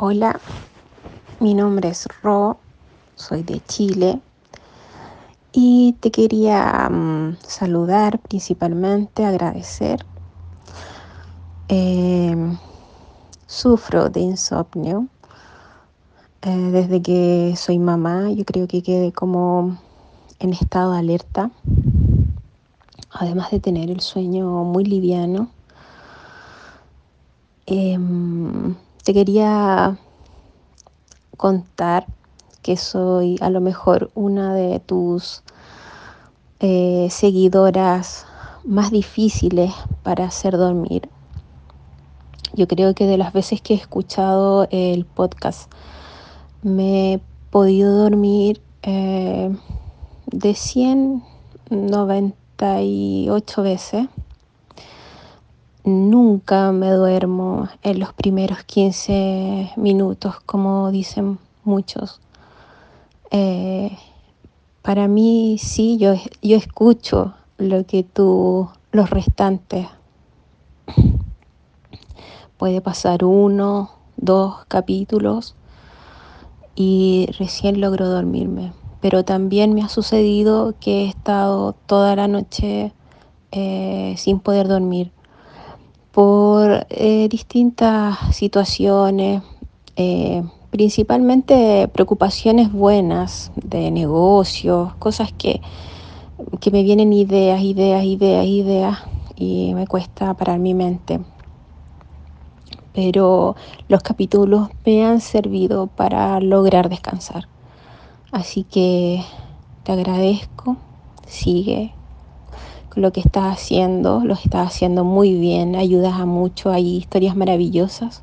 Hola, mi nombre es Ro, soy de Chile y te quería mm, saludar principalmente, agradecer. Em, sufro de insomnio eh, desde que soy mamá, yo creo que quedé como en estado de alerta, además de tener el sueño muy liviano. Em, te quería contar que soy a lo mejor una de tus eh, seguidoras más difíciles para hacer dormir. Yo creo que de las veces que he escuchado el podcast me he podido dormir eh, de 198 veces Nunca me duermo en los primeros 15 minutos, como dicen muchos. Eh, para mí sí, yo, yo escucho lo que tú, los restantes. Puede pasar uno, dos capítulos y recién logro dormirme. Pero también me ha sucedido que he estado toda la noche eh, sin poder dormir por eh, distintas situaciones, eh, principalmente preocupaciones buenas de negocios, cosas que, que me vienen ideas, ideas, ideas, ideas y me cuesta parar mi mente. Pero los capítulos me han servido para lograr descansar. Así que te agradezco, sigue, lo que estás haciendo, lo estás haciendo muy bien, ayudas a mucho, hay historias maravillosas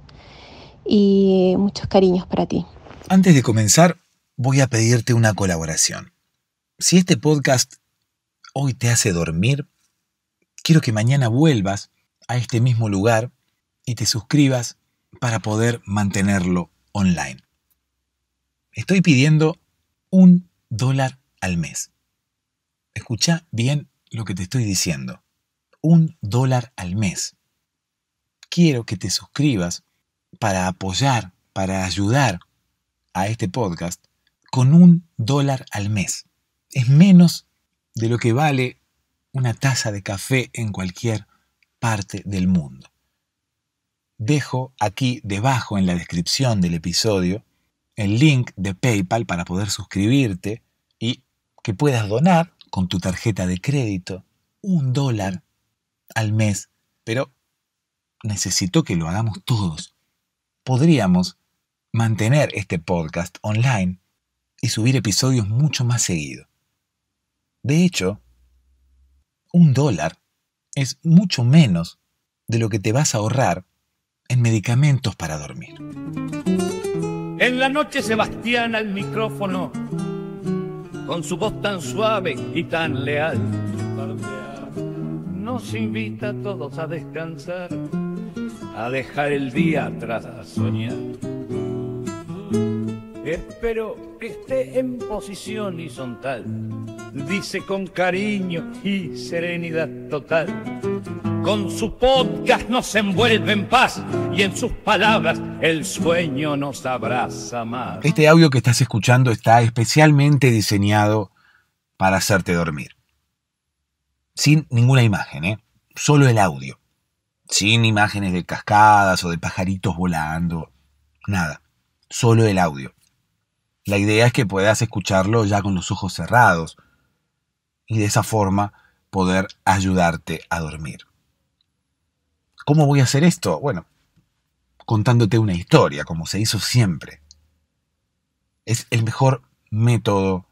y muchos cariños para ti. Antes de comenzar, voy a pedirte una colaboración. Si este podcast hoy te hace dormir, quiero que mañana vuelvas a este mismo lugar y te suscribas para poder mantenerlo online. Estoy pidiendo un dólar al mes. Escucha bien lo que te estoy diciendo. Un dólar al mes. Quiero que te suscribas para apoyar, para ayudar a este podcast con un dólar al mes. Es menos de lo que vale una taza de café en cualquier parte del mundo. Dejo aquí debajo en la descripción del episodio el link de PayPal para poder suscribirte y que puedas donar con tu tarjeta de crédito un dólar al mes, pero necesito que lo hagamos todos. Podríamos mantener este podcast online y subir episodios mucho más seguido. De hecho, un dólar es mucho menos de lo que te vas a ahorrar en medicamentos para dormir. En la noche Sebastián al micrófono con su voz tan suave y tan leal. Nos invita a todos a descansar, a dejar el día atrás a soñar. Espero que esté en posición horizontal dice con cariño y serenidad total. Con su podcast nos envuelve en paz y en sus palabras el sueño nos abraza más. Este audio que estás escuchando está especialmente diseñado para hacerte dormir. Sin ninguna imagen, ¿eh? solo el audio. Sin imágenes de cascadas o de pajaritos volando. Nada, solo el audio. La idea es que puedas escucharlo ya con los ojos cerrados, y de esa forma poder ayudarte a dormir. ¿Cómo voy a hacer esto? Bueno, contándote una historia, como se hizo siempre. Es el mejor método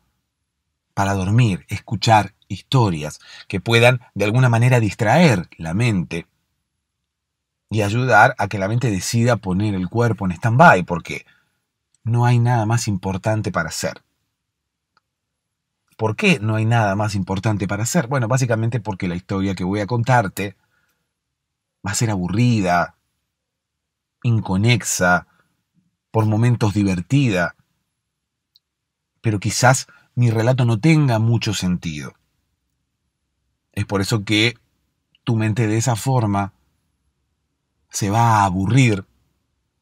para dormir, escuchar historias que puedan de alguna manera distraer la mente y ayudar a que la mente decida poner el cuerpo en stand-by, porque no hay nada más importante para hacer. ¿Por qué no hay nada más importante para hacer? Bueno, básicamente porque la historia que voy a contarte va a ser aburrida, inconexa, por momentos divertida, pero quizás mi relato no tenga mucho sentido. Es por eso que tu mente de esa forma se va a aburrir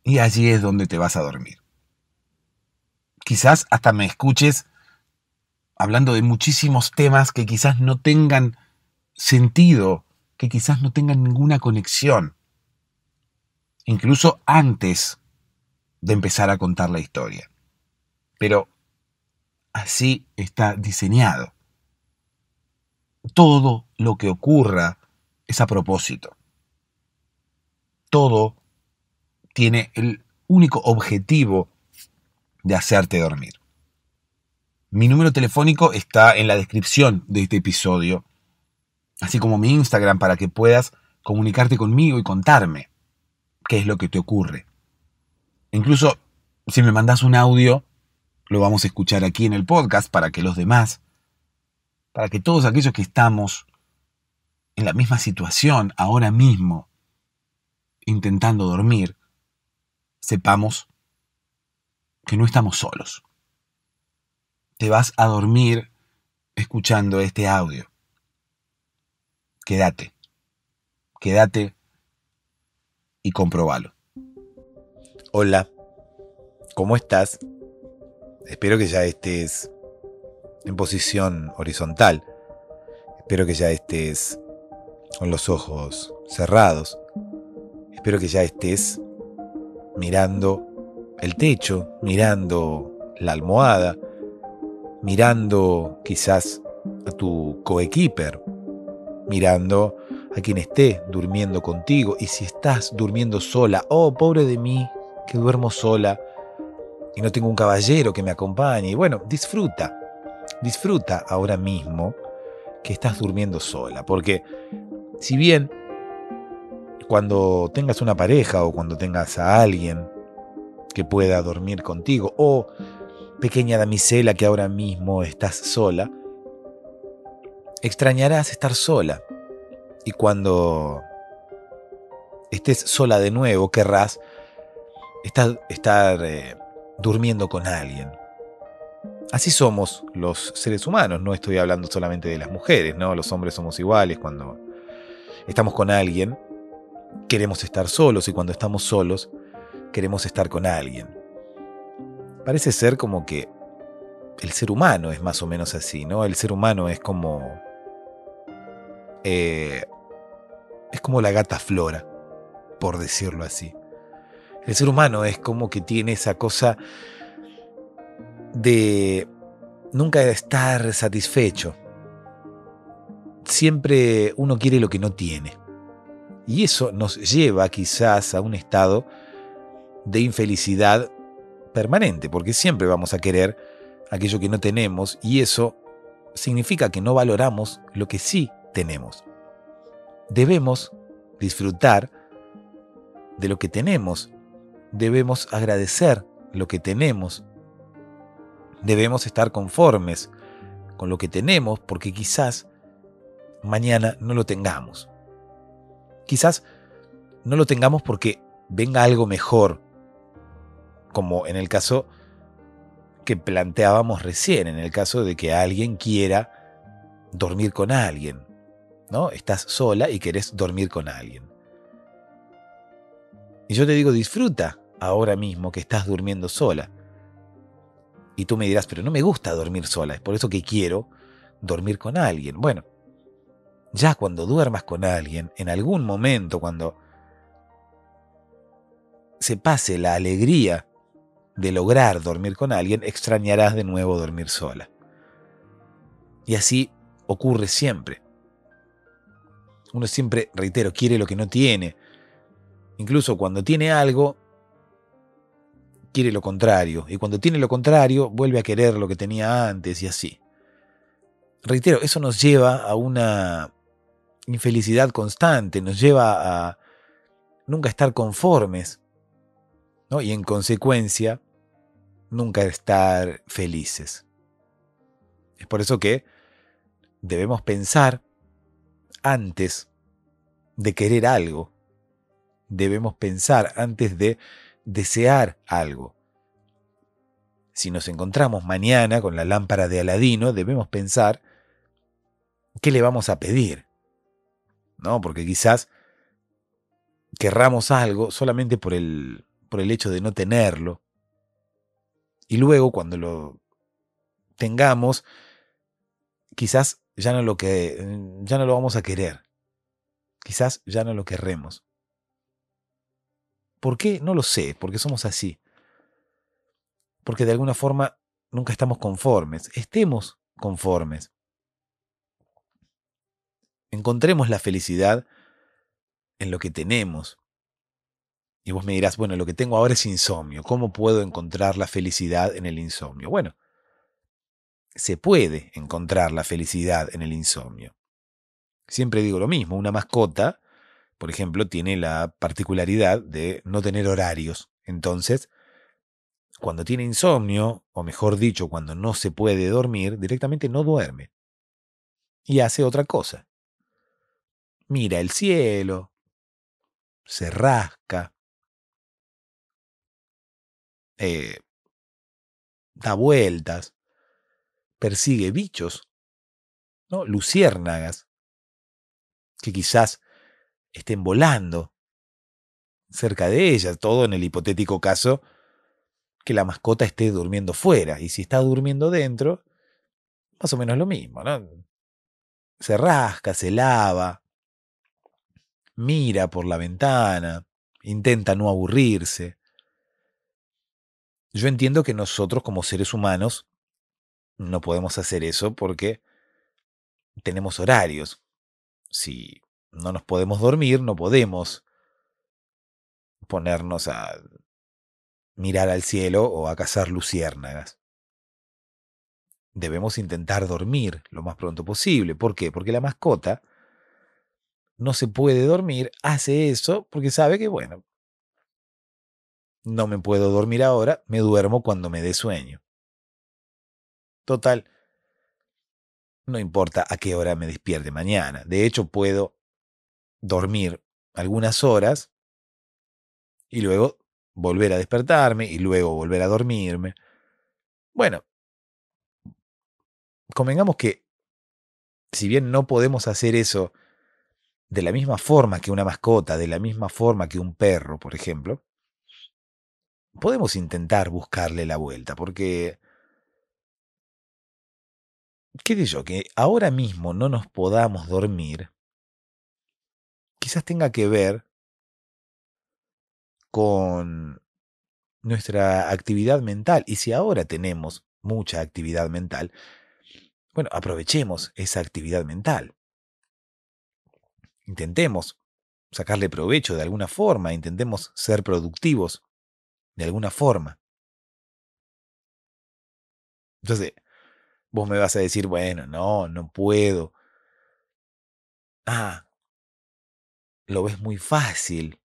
y allí es donde te vas a dormir. Quizás hasta me escuches hablando de muchísimos temas que quizás no tengan sentido, que quizás no tengan ninguna conexión, incluso antes de empezar a contar la historia. Pero así está diseñado. Todo lo que ocurra es a propósito. Todo tiene el único objetivo de hacerte dormir. Mi número telefónico está en la descripción de este episodio, así como mi Instagram para que puedas comunicarte conmigo y contarme qué es lo que te ocurre. Incluso si me mandas un audio, lo vamos a escuchar aquí en el podcast para que los demás, para que todos aquellos que estamos en la misma situación ahora mismo, intentando dormir, sepamos que no estamos solos te vas a dormir escuchando este audio. Quédate, quédate y comprobalo. Hola, ¿cómo estás? Espero que ya estés en posición horizontal. Espero que ya estés con los ojos cerrados. Espero que ya estés mirando el techo, mirando la almohada, mirando quizás a tu coequiper, mirando a quien esté durmiendo contigo y si estás durmiendo sola, oh pobre de mí que duermo sola y no tengo un caballero que me acompañe, bueno, disfruta, disfruta ahora mismo que estás durmiendo sola, porque si bien cuando tengas una pareja o cuando tengas a alguien que pueda dormir contigo o pequeña damisela que ahora mismo estás sola, extrañarás estar sola. Y cuando estés sola de nuevo, querrás estar, estar eh, durmiendo con alguien. Así somos los seres humanos, no estoy hablando solamente de las mujeres, ¿no? Los hombres somos iguales cuando estamos con alguien, queremos estar solos y cuando estamos solos, queremos estar con alguien parece ser como que el ser humano es más o menos así, ¿no? El ser humano es como... Eh, es como la gata flora, por decirlo así. El ser humano es como que tiene esa cosa de nunca estar satisfecho. Siempre uno quiere lo que no tiene. Y eso nos lleva quizás a un estado de infelicidad permanente, porque siempre vamos a querer aquello que no tenemos y eso significa que no valoramos lo que sí tenemos. Debemos disfrutar de lo que tenemos, debemos agradecer lo que tenemos, debemos estar conformes con lo que tenemos porque quizás mañana no lo tengamos. Quizás no lo tengamos porque venga algo mejor como en el caso que planteábamos recién, en el caso de que alguien quiera dormir con alguien, ¿no? Estás sola y querés dormir con alguien. Y yo te digo, disfruta ahora mismo que estás durmiendo sola. Y tú me dirás, pero no me gusta dormir sola, es por eso que quiero dormir con alguien. Bueno, ya cuando duermas con alguien, en algún momento, cuando se pase la alegría de lograr dormir con alguien, extrañarás de nuevo dormir sola. Y así ocurre siempre. Uno siempre, reitero, quiere lo que no tiene. Incluso cuando tiene algo, quiere lo contrario. Y cuando tiene lo contrario, vuelve a querer lo que tenía antes y así. Reitero, eso nos lleva a una infelicidad constante, nos lleva a nunca estar conformes. Y en consecuencia, nunca estar felices. Es por eso que debemos pensar antes de querer algo. Debemos pensar antes de desear algo. Si nos encontramos mañana con la lámpara de Aladino, debemos pensar qué le vamos a pedir. ¿No? Porque quizás querramos algo solamente por el, por el hecho de no tenerlo, y luego, cuando lo tengamos, quizás ya no lo, que, mm, ya no lo vamos a querer. Quizás ya no lo querremos. ¿Por qué? No lo sé, porque somos así. Porque de alguna forma nunca estamos conformes. Estemos conformes. Encontremos la felicidad en lo que tenemos. Y vos me dirás, bueno, lo que tengo ahora es insomnio. ¿Cómo puedo encontrar la felicidad en el insomnio? Bueno, se puede encontrar la felicidad en el insomnio. Siempre digo lo mismo, una mascota, por ejemplo, tiene la particularidad de no tener horarios. Entonces, cuando tiene insomnio, o mejor dicho, cuando no se puede dormir, directamente no duerme. Y hace otra cosa. Mira el cielo, se rasca, eh, da vueltas, persigue bichos, ¿no? luciérnagas, que quizás estén volando cerca de ella, todo en el hipotético caso que la mascota esté durmiendo fuera, y si está durmiendo dentro, más o menos lo mismo, Se rasca, se lava, mira por la ventana, intenta no aburrirse, yo entiendo que nosotros como seres humanos no podemos hacer eso porque tenemos horarios. Si no nos podemos dormir, no podemos ponernos a mirar al cielo o a cazar luciérnagas. Debemos intentar dormir lo más pronto posible. ¿Por qué? Porque la mascota no se puede dormir, hace eso porque sabe que, bueno, no me puedo dormir ahora, me duermo cuando me dé sueño. Total, no importa a qué hora me despierte mañana. De hecho, puedo dormir algunas horas y luego volver a despertarme y luego volver a dormirme. Bueno, convengamos que si bien no podemos hacer eso de la misma forma que una mascota, de la misma forma que un perro, por ejemplo, podemos intentar buscarle la vuelta, porque... ¿Qué sé yo? Que ahora mismo no nos podamos dormir, quizás tenga que ver con nuestra actividad mental. Y si ahora tenemos mucha actividad mental, bueno, aprovechemos esa actividad mental. Intentemos sacarle provecho de alguna forma, intentemos ser productivos de alguna forma. Entonces, vos me vas a decir, bueno, no, no puedo. Ah, lo ves muy fácil.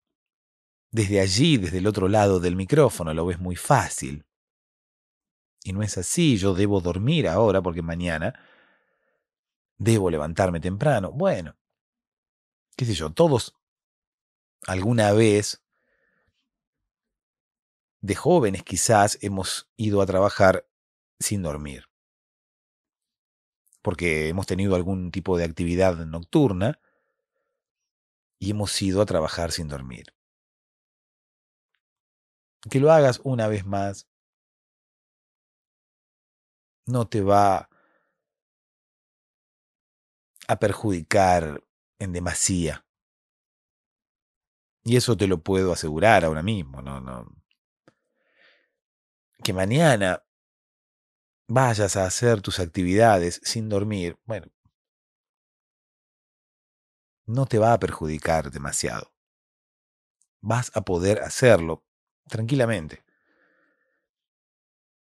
Desde allí, desde el otro lado del micrófono, lo ves muy fácil. Y no es así, yo debo dormir ahora porque mañana debo levantarme temprano. Bueno, qué sé yo, todos alguna vez de jóvenes quizás hemos ido a trabajar sin dormir, porque hemos tenido algún tipo de actividad nocturna y hemos ido a trabajar sin dormir. Que lo hagas una vez más no te va a perjudicar en demasía. Y eso te lo puedo asegurar ahora mismo, no, no que mañana vayas a hacer tus actividades sin dormir, bueno, no te va a perjudicar demasiado. Vas a poder hacerlo tranquilamente.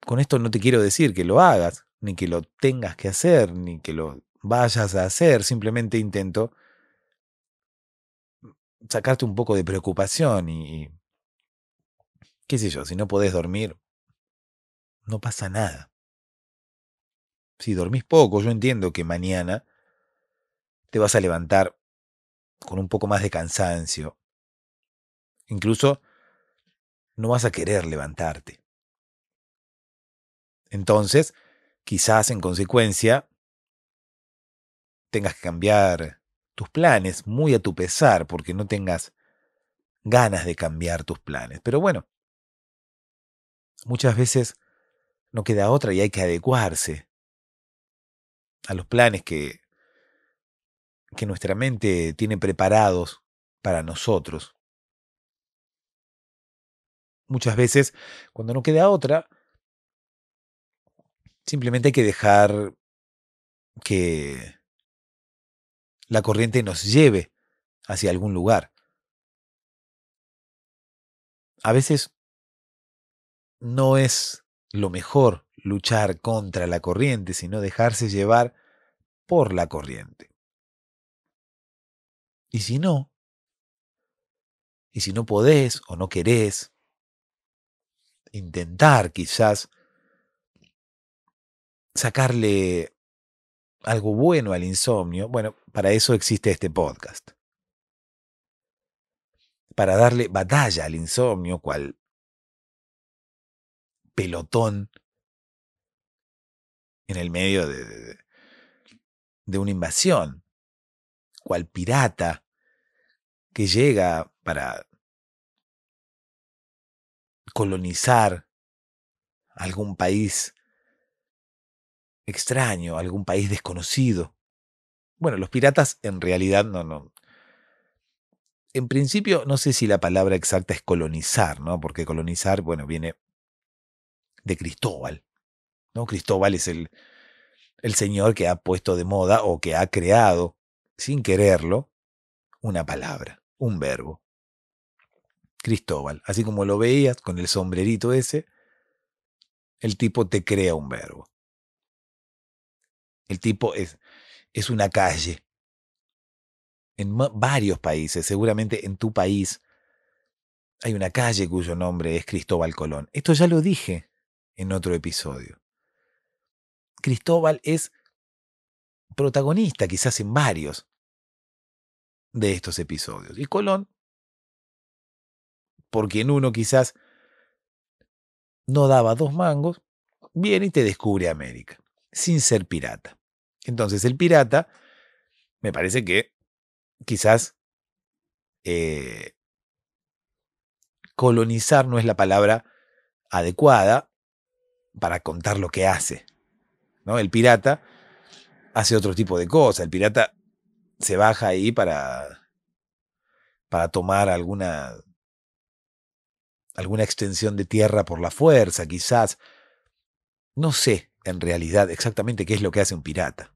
Con esto no te quiero decir que lo hagas, ni que lo tengas que hacer, ni que lo vayas a hacer, simplemente intento sacarte un poco de preocupación y, qué sé yo, si no podés dormir, no pasa nada. Si dormís poco, yo entiendo que mañana te vas a levantar con un poco más de cansancio. Incluso no vas a querer levantarte. Entonces, quizás en consecuencia, tengas que cambiar tus planes muy a tu pesar porque no tengas ganas de cambiar tus planes. Pero bueno, muchas veces no queda otra y hay que adecuarse a los planes que, que nuestra mente tiene preparados para nosotros. Muchas veces, cuando no queda otra, simplemente hay que dejar que la corriente nos lleve hacia algún lugar. A veces no es lo mejor luchar contra la corriente, sino dejarse llevar por la corriente. Y si no, y si no podés o no querés, intentar quizás sacarle algo bueno al insomnio, bueno, para eso existe este podcast. Para darle batalla al insomnio, cual pelotón en el medio de, de, una invasión, cual pirata que llega para colonizar algún país extraño, algún país desconocido. Bueno, los piratas en realidad no, no. En principio, no sé si la palabra exacta es colonizar, ¿no? Porque colonizar, bueno, viene de Cristóbal. ¿no? Cristóbal es el, el señor que ha puesto de moda o que ha creado, sin quererlo, una palabra, un verbo. Cristóbal, así como lo veías con el sombrerito ese, el tipo te crea un verbo. El tipo es, es una calle. En varios países, seguramente en tu país, hay una calle cuyo nombre es Cristóbal Colón. Esto ya lo dije en otro episodio. Cristóbal es protagonista, quizás en varios de estos episodios. Y Colón, porque en uno quizás no daba dos mangos, viene y te descubre América, sin ser pirata. Entonces el pirata, me parece que quizás eh, colonizar no es la palabra adecuada, para contar lo que hace. ¿no? El pirata hace otro tipo de cosas. El pirata se baja ahí para, para tomar alguna, alguna extensión de tierra por la fuerza, quizás. No sé en realidad exactamente qué es lo que hace un pirata.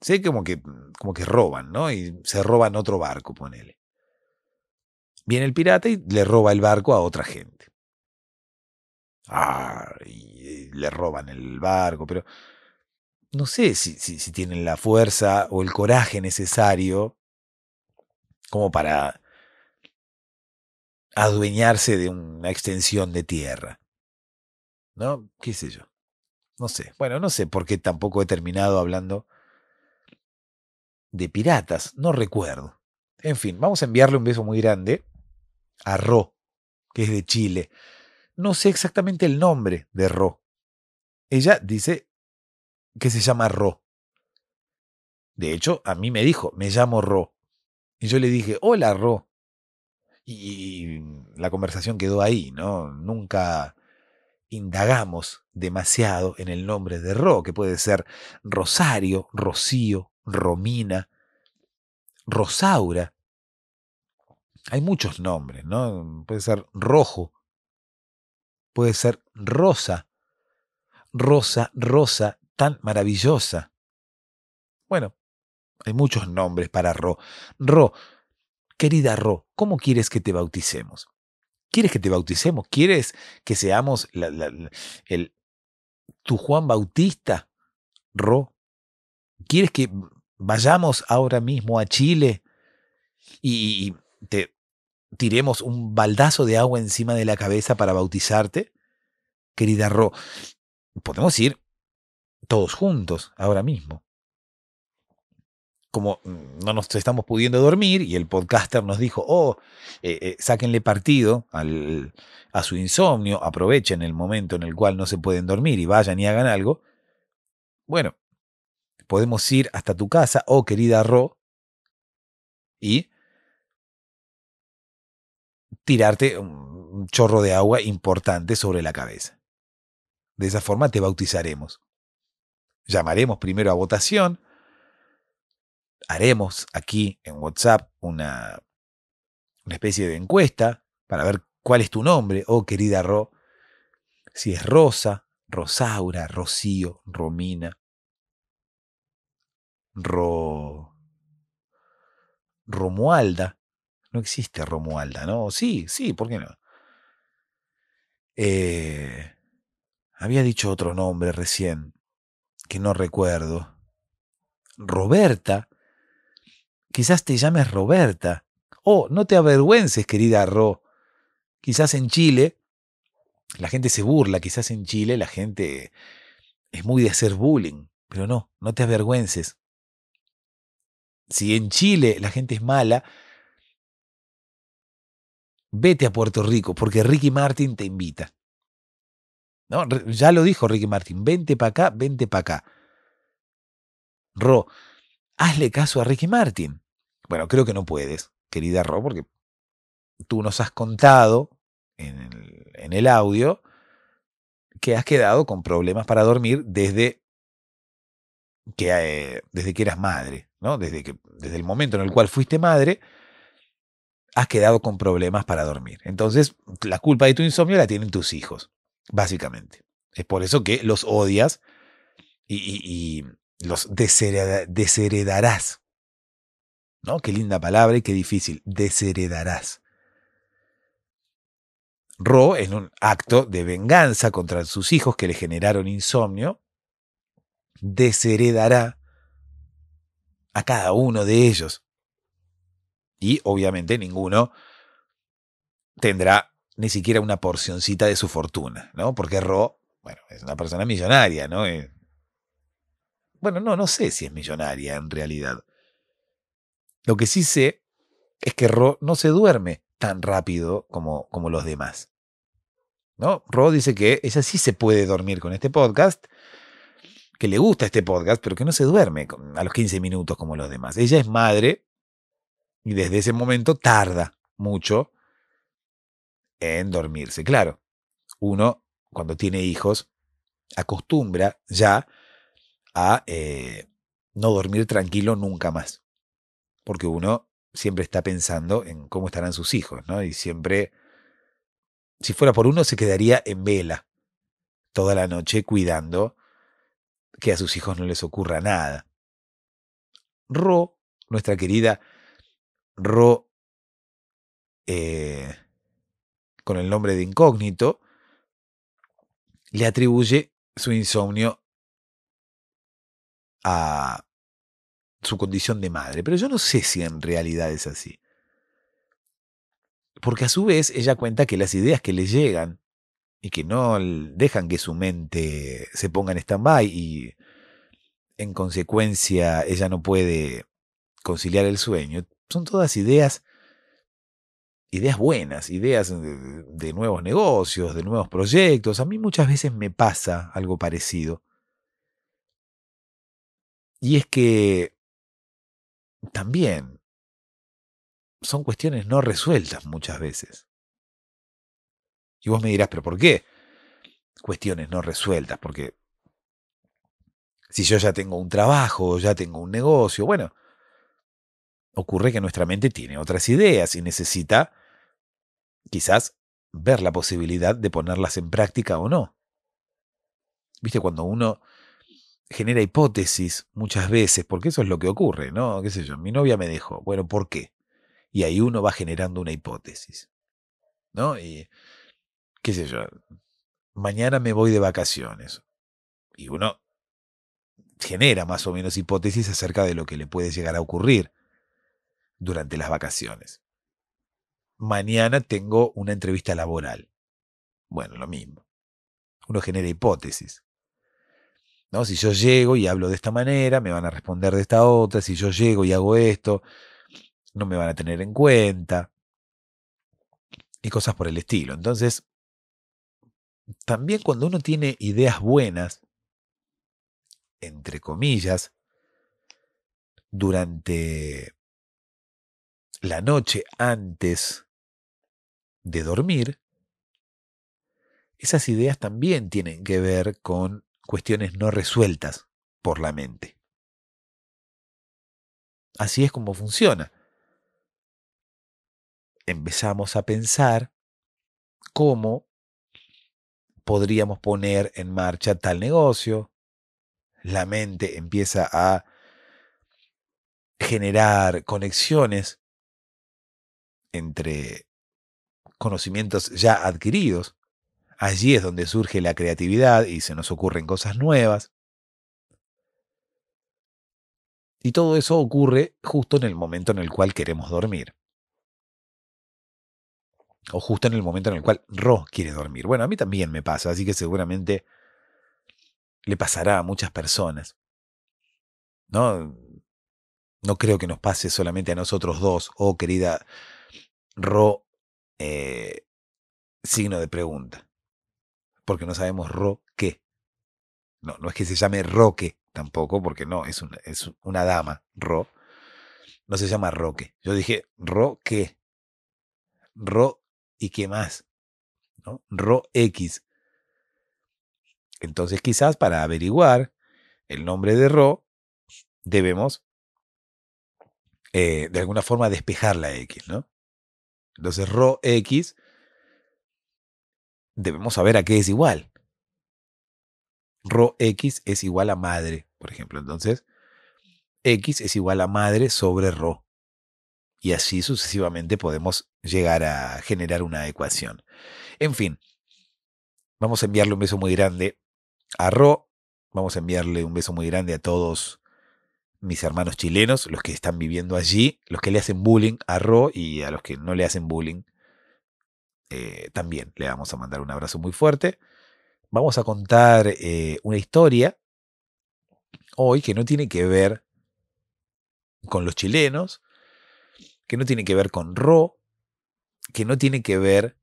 Sé como que, como que roban, ¿no? Y se roban otro barco, ponele. Viene el pirata y le roba el barco a otra gente. Ah, y le roban el barco, pero no sé si, si, si, tienen la fuerza o el coraje necesario como para adueñarse de una extensión de tierra. ¿No? ¿Qué sé yo? No sé. Bueno, no sé por qué tampoco he terminado hablando de piratas. No recuerdo. En fin, vamos a enviarle un beso muy grande a Ro, que es de Chile no sé exactamente el nombre de Ro. Ella dice que se llama Ro. De hecho, a mí me dijo, me llamo Ro. Y yo le dije, hola Ro. Y la conversación quedó ahí, ¿no? Nunca indagamos demasiado en el nombre de Ro, que puede ser Rosario, Rocío, Romina, Rosaura. Hay muchos nombres, ¿no? Puede ser Rojo, puede ser rosa, rosa, rosa, tan maravillosa. Bueno, hay muchos nombres para Ro. Ro, querida Ro, ¿cómo quieres que te bauticemos? ¿Quieres que te bauticemos? ¿Quieres que seamos el, tu Juan Bautista, Ro? ¿Quieres que vayamos ahora mismo a Chile y te tiremos un baldazo de agua encima de la cabeza para bautizarte? Querida Ro, podemos ir todos juntos ahora mismo. Como mm, no nos estamos pudiendo dormir y el podcaster nos dijo, oh, eh, eh, sáquenle partido al, a su insomnio, aprovechen el momento en el cual no se pueden dormir y vayan y hagan algo. Bueno, podemos ir hasta tu casa, oh querida Ro, y tirarte un chorro de agua importante sobre la cabeza. De esa forma te bautizaremos. Llamaremos primero a votación. Haremos aquí en WhatsApp una, una especie de encuesta para ver cuál es tu nombre, oh querida Ro. Si es Rosa, Rosaura, Rocío, Romina, Ro... Romualda, no existe Romualda, ¿no? Sí, sí, ¿por qué no? Eh, había dicho otro nombre recién, que no recuerdo. Roberta. Quizás te llames Roberta. Oh, no te avergüences, querida Ro. Quizás en Chile, la gente se burla, quizás en Chile la gente es muy de hacer bullying, pero no, no te avergüences. Si en Chile la gente es mala, vete a Puerto Rico porque Ricky Martin te invita. No, ya lo dijo Ricky Martin, vente para acá, vente para acá. Ro, hazle caso a Ricky Martin. Bueno, creo que no puedes, querida Ro, porque tú nos has contado en el, audio que has quedado con problemas para dormir desde que, eh, desde que eras madre, ¿no? Desde, desde el momento en el cual fuiste madre, has quedado con problemas para dormir. Entonces, la culpa de tu insomnio la tienen tus hijos, básicamente. Es por eso que los odias y, y, los desheredarás. ¿No? Qué linda palabra y qué difícil. Desheredarás. Ro, en un acto de venganza contra sus hijos que le generaron insomnio, desheredará a cada uno de ellos y obviamente ninguno tendrá ni siquiera una porcioncita de su fortuna, ¿no? Porque Ro, bueno, es una persona millonaria, ¿no? Eh, bueno, no, no sé si es millonaria en realidad. Lo que sí sé es que Ro no se duerme tan rápido como, como los demás. ¿No? Ro dice que ella sí se puede dormir con este podcast, que le gusta este podcast, pero que no se duerme a los 15 minutos como los demás. Ella es madre, y desde ese momento tarda mucho en dormirse. Claro, uno cuando tiene hijos acostumbra ya a eh, no dormir tranquilo nunca más. Porque uno siempre está pensando en cómo estarán sus hijos, ¿no? Y siempre, si fuera por uno, se quedaría en vela toda la noche cuidando que a sus hijos no les ocurra nada. Ro, nuestra querida Ro eh, con el nombre de incógnito, le atribuye su insomnio a su condición de madre. Pero yo no sé si en realidad es así. Porque a su vez ella cuenta que las ideas que le llegan y que no dejan que su mente se ponga en stand-by y en consecuencia ella no puede conciliar el sueño, son todas ideas, ideas buenas, ideas de, nuevos negocios, de nuevos proyectos. A mí muchas veces me pasa algo parecido. Y es que también son cuestiones no resueltas muchas veces. Y vos me dirás, pero ¿por qué? Cuestiones no resueltas, porque si yo ya tengo un trabajo, ya tengo un negocio, bueno, Ocurre que nuestra mente tiene otras ideas y necesita quizás ver la posibilidad de ponerlas en práctica o no. ¿Viste? Cuando uno genera hipótesis muchas veces, porque eso es lo que ocurre, ¿no? ¿Qué sé yo? Mi novia me dejó. Bueno, ¿por qué? Y ahí uno va generando una hipótesis, ¿no? Y, qué sé yo, mañana me voy de vacaciones. Y uno genera más o menos hipótesis acerca de lo que le puede llegar a ocurrir durante las vacaciones. Mañana tengo una entrevista laboral. Bueno, lo mismo. Uno genera hipótesis. ¿No? Si yo llego y hablo de esta manera, me van a responder de esta otra. Si yo llego y hago esto, no me van a tener en cuenta. Y cosas por el estilo. Entonces, también cuando uno tiene ideas buenas, entre comillas, durante la noche antes de dormir, esas ideas también tienen que ver con cuestiones no resueltas por la mente. Así es como funciona. Empezamos a pensar cómo podríamos poner en marcha tal negocio. La mente empieza a generar conexiones entre conocimientos ya adquiridos. Allí es donde surge la creatividad y se nos ocurren cosas nuevas. Y todo eso ocurre justo en el momento en el cual queremos dormir. O justo en el momento en el cual Ro quiere dormir. Bueno, a mí también me pasa, así que seguramente le pasará a muchas personas. No, no creo que nos pase solamente a nosotros dos, oh querida Ro, eh, signo de pregunta. Porque no sabemos Ro qué. No, no es que se llame Roque tampoco, porque no, es una, es una dama, Ro. No se llama Roque. Yo dije Ro qué, Ro y qué más. ¿no? Ro X. Entonces quizás para averiguar el nombre de Ro, debemos eh, de alguna forma despejar la X, ¿no? Entonces, Rho X, debemos saber a qué es igual. Rho X es igual a madre, por ejemplo. Entonces, X es igual a madre sobre Rho. Y así sucesivamente podemos llegar a generar una ecuación. En fin, vamos a enviarle un beso muy grande a Rho. Vamos a enviarle un beso muy grande a todos mis hermanos chilenos, los que están viviendo allí, los que le hacen bullying a Ro y a los que no le hacen bullying, eh, también le vamos a mandar un abrazo muy fuerte. Vamos a contar eh, una historia hoy que no tiene que ver con los chilenos, que no tiene que ver con Ro, que no tiene que ver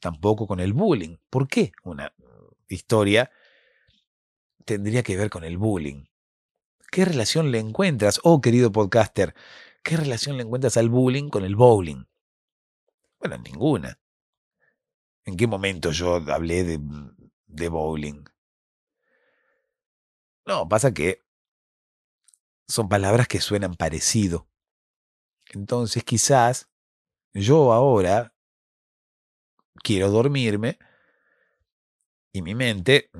tampoco con el bullying. ¿Por qué una historia tendría que ver con el bullying? ¿Qué relación le encuentras, oh querido podcaster? ¿Qué relación le encuentras al bullying con el bowling? Bueno, ninguna. ¿En qué momento yo hablé de, de bowling? No, pasa que son palabras que suenan parecido. Entonces quizás yo ahora quiero dormirme y mi mente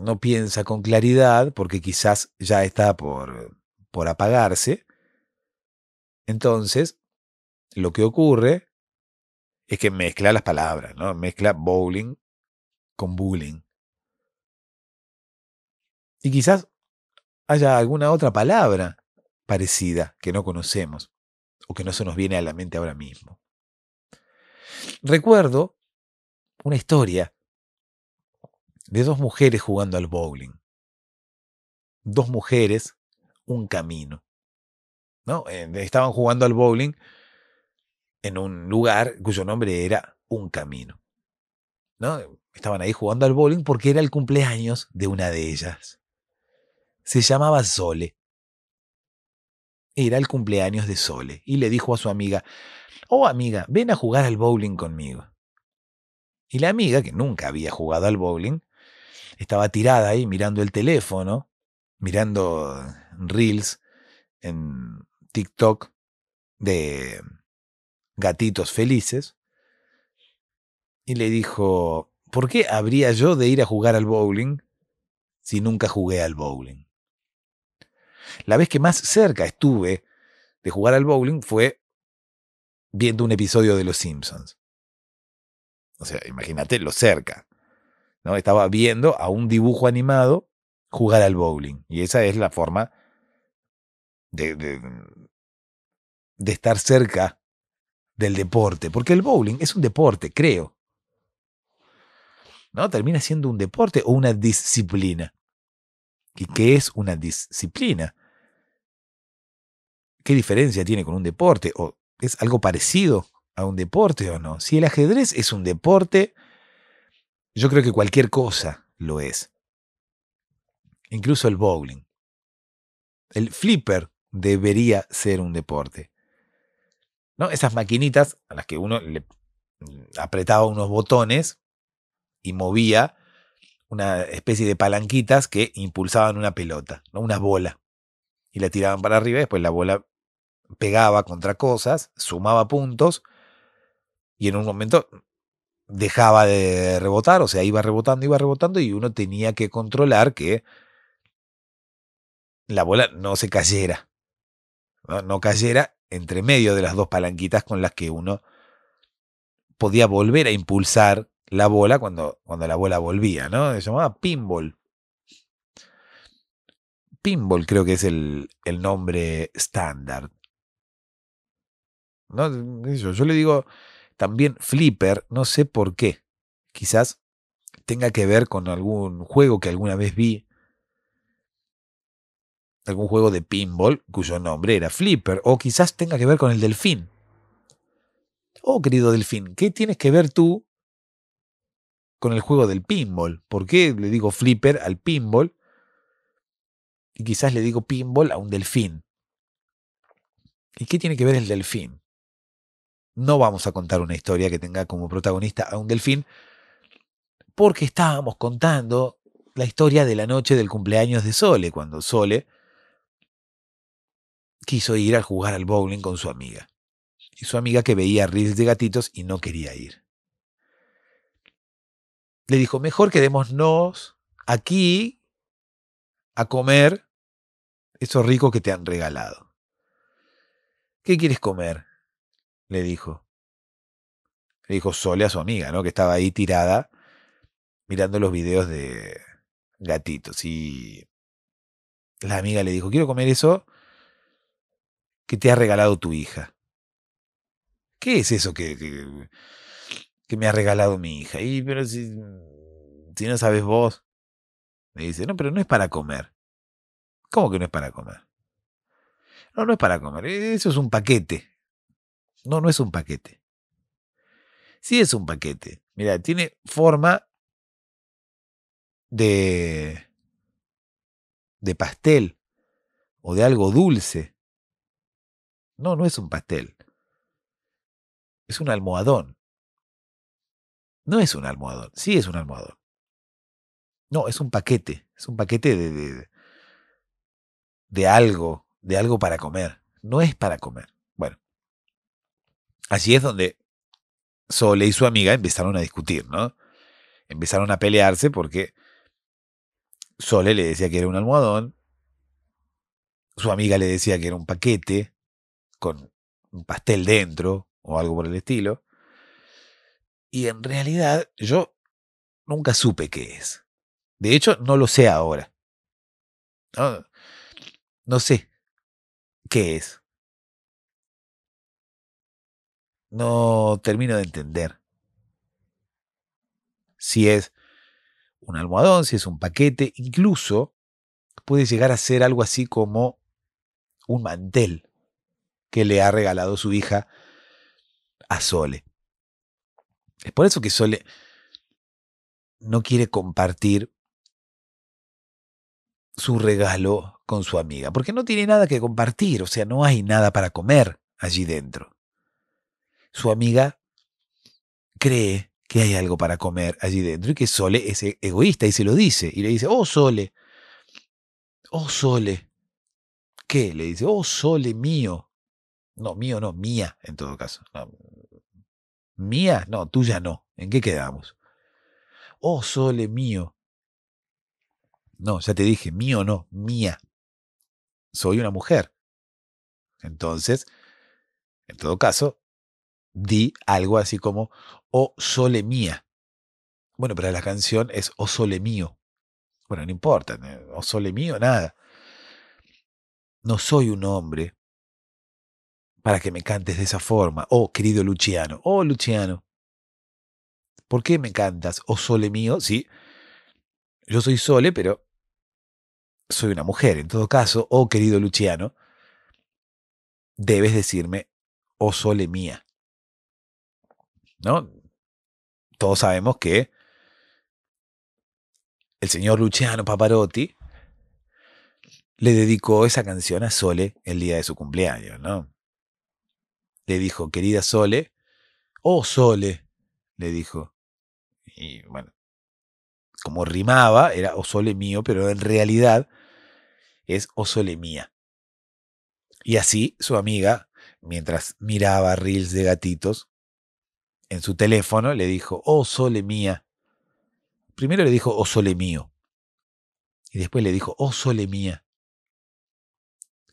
no piensa con claridad porque quizás ya está por, por apagarse. Entonces, lo que ocurre es que mezcla las palabras, ¿no? Mezcla bowling con bullying. Y quizás haya alguna otra palabra parecida que no conocemos o que no se nos viene a la mente ahora mismo. Recuerdo una historia de dos mujeres jugando al bowling. Dos mujeres, un camino. ¿No? Estaban jugando al bowling en un lugar cuyo nombre era Un Camino. ¿No? Estaban ahí jugando al bowling porque era el cumpleaños de una de ellas. Se llamaba Sole. Era el cumpleaños de Sole y le dijo a su amiga, oh amiga, ven a jugar al bowling conmigo. Y la amiga, que nunca había jugado al bowling, estaba tirada ahí mirando el teléfono, mirando reels en TikTok de gatitos felices. Y le dijo, ¿por qué habría yo de ir a jugar al bowling si nunca jugué al bowling? La vez que más cerca estuve de jugar al bowling fue viendo un episodio de Los Simpsons. O sea, imagínate lo cerca. ¿no? Estaba viendo a un dibujo animado jugar al bowling. Y esa es la forma de, de, de estar cerca del deporte. Porque el bowling es un deporte, creo. ¿No? Termina siendo un deporte o una disciplina. ¿Y qué es una disciplina? ¿Qué diferencia tiene con un deporte? ¿O es algo parecido a un deporte o no? Si el ajedrez es un deporte, yo creo que cualquier cosa lo es. Incluso el bowling. El flipper debería ser un deporte. ¿No? Esas maquinitas a las que uno le mm, apretaba unos botones y movía una especie de palanquitas que impulsaban una pelota, una bola. Y la tiraban para arriba y después la bola pegaba contra cosas, sumaba puntos y en un momento dejaba de rebotar, o sea, iba rebotando, iba rebotando y uno tenía que controlar que la bola no se cayera, no, no cayera entre medio de las dos palanquitas con las que uno podía volver a impulsar la bola cuando, cuando la bola volvía, ¿no? Se llamaba pinball. Pinball creo que es el, el nombre estándar. ¿No? yo le digo, también Flipper, no sé por qué, quizás tenga que ver con algún juego que alguna vez vi, algún juego de pinball cuyo nombre era Flipper, o quizás tenga que ver con el delfín. Oh, querido delfín, ¿qué tienes que ver tú con el juego del pinball? ¿Por qué le digo Flipper al pinball? Y quizás le digo pinball a un delfín. ¿Y qué tiene que ver el delfín? no vamos a contar una historia que tenga como protagonista a un delfín, porque estábamos contando la historia de la noche del cumpleaños de Sole, cuando Sole quiso ir a jugar al bowling con su amiga. Y su amiga que veía reels de gatitos y no quería ir. Le dijo, mejor quedémonos aquí a comer eso rico que te han regalado. ¿Qué quieres comer? le dijo. Le dijo Sole a su amiga, ¿no? Que estaba ahí tirada mirando los videos de gatitos. Y la amiga le dijo, quiero comer eso que te ha regalado tu hija. ¿Qué es eso que, que, me ha regalado mi hija? Y pero si, si no sabes vos, le dice, no, pero no es para comer. ¿Cómo que no es para comer? No, no es para comer, e, eso es un paquete. No, no es un paquete. Sí es un paquete. Mira, tiene forma de, de pastel o de algo dulce. No, no es un pastel. Es un almohadón. No es un almohadón. Sí es un almohadón. No, es un paquete. Es un paquete de, de, de algo, de algo para comer. No es para comer. Bueno, Así es donde Sole y su amiga empezaron a discutir, ¿no? Empezaron a pelearse porque Sole le decía que era un almohadón, su amiga le decía que era un paquete con un pastel dentro o algo por el estilo. Y en realidad yo nunca supe qué es. De hecho, no lo sé ahora. no sé qué es. No termino de entender. Si es un almohadón, si es un paquete, incluso puede llegar a ser algo así como un mantel que le ha regalado su hija a Sole. Es por eso que Sole no quiere compartir su regalo con su amiga, porque no tiene nada que compartir, o sea, no hay nada para comer allí dentro su amiga cree que hay algo para comer allí dentro y que Sole es e-, egoísta y se lo dice. Y le dice, oh Sole, oh Sole, ¿qué? Le dice, oh Sole mío. No, mío no, mía en todo caso. Mía, no, tuya no. ¿En qué quedamos? Oh Sole mío. No, ya te dije, mío no, mía. Soy una mujer. Entonces, en todo caso, di algo así como O oh, sole mía. Bueno, pero la canción es O oh, sole mío. Bueno, no importa, O oh, sole mío, nada. No soy un hombre para que me cantes de esa forma. Oh, querido Luciano, oh Luciano. ¿Por qué me cantas? Oh sole mío, sí. Yo soy sole, pero soy una mujer. En todo caso, oh querido Luciano, debes decirme, oh sole mía. ¿no? Todos sabemos que el señor Luciano Paparotti le dedicó esa canción a Sole el día de su cumpleaños, ¿no? Le dijo, querida Sole, oh Sole, le dijo. Y bueno, como rimaba, era oh Sole mío, pero en realidad es oh Sole mía. Y así su amiga, mientras miraba reels de gatitos, en su teléfono le dijo, oh sole mía. Primero le dijo, oh sole mío. Y después le dijo, oh sole mía.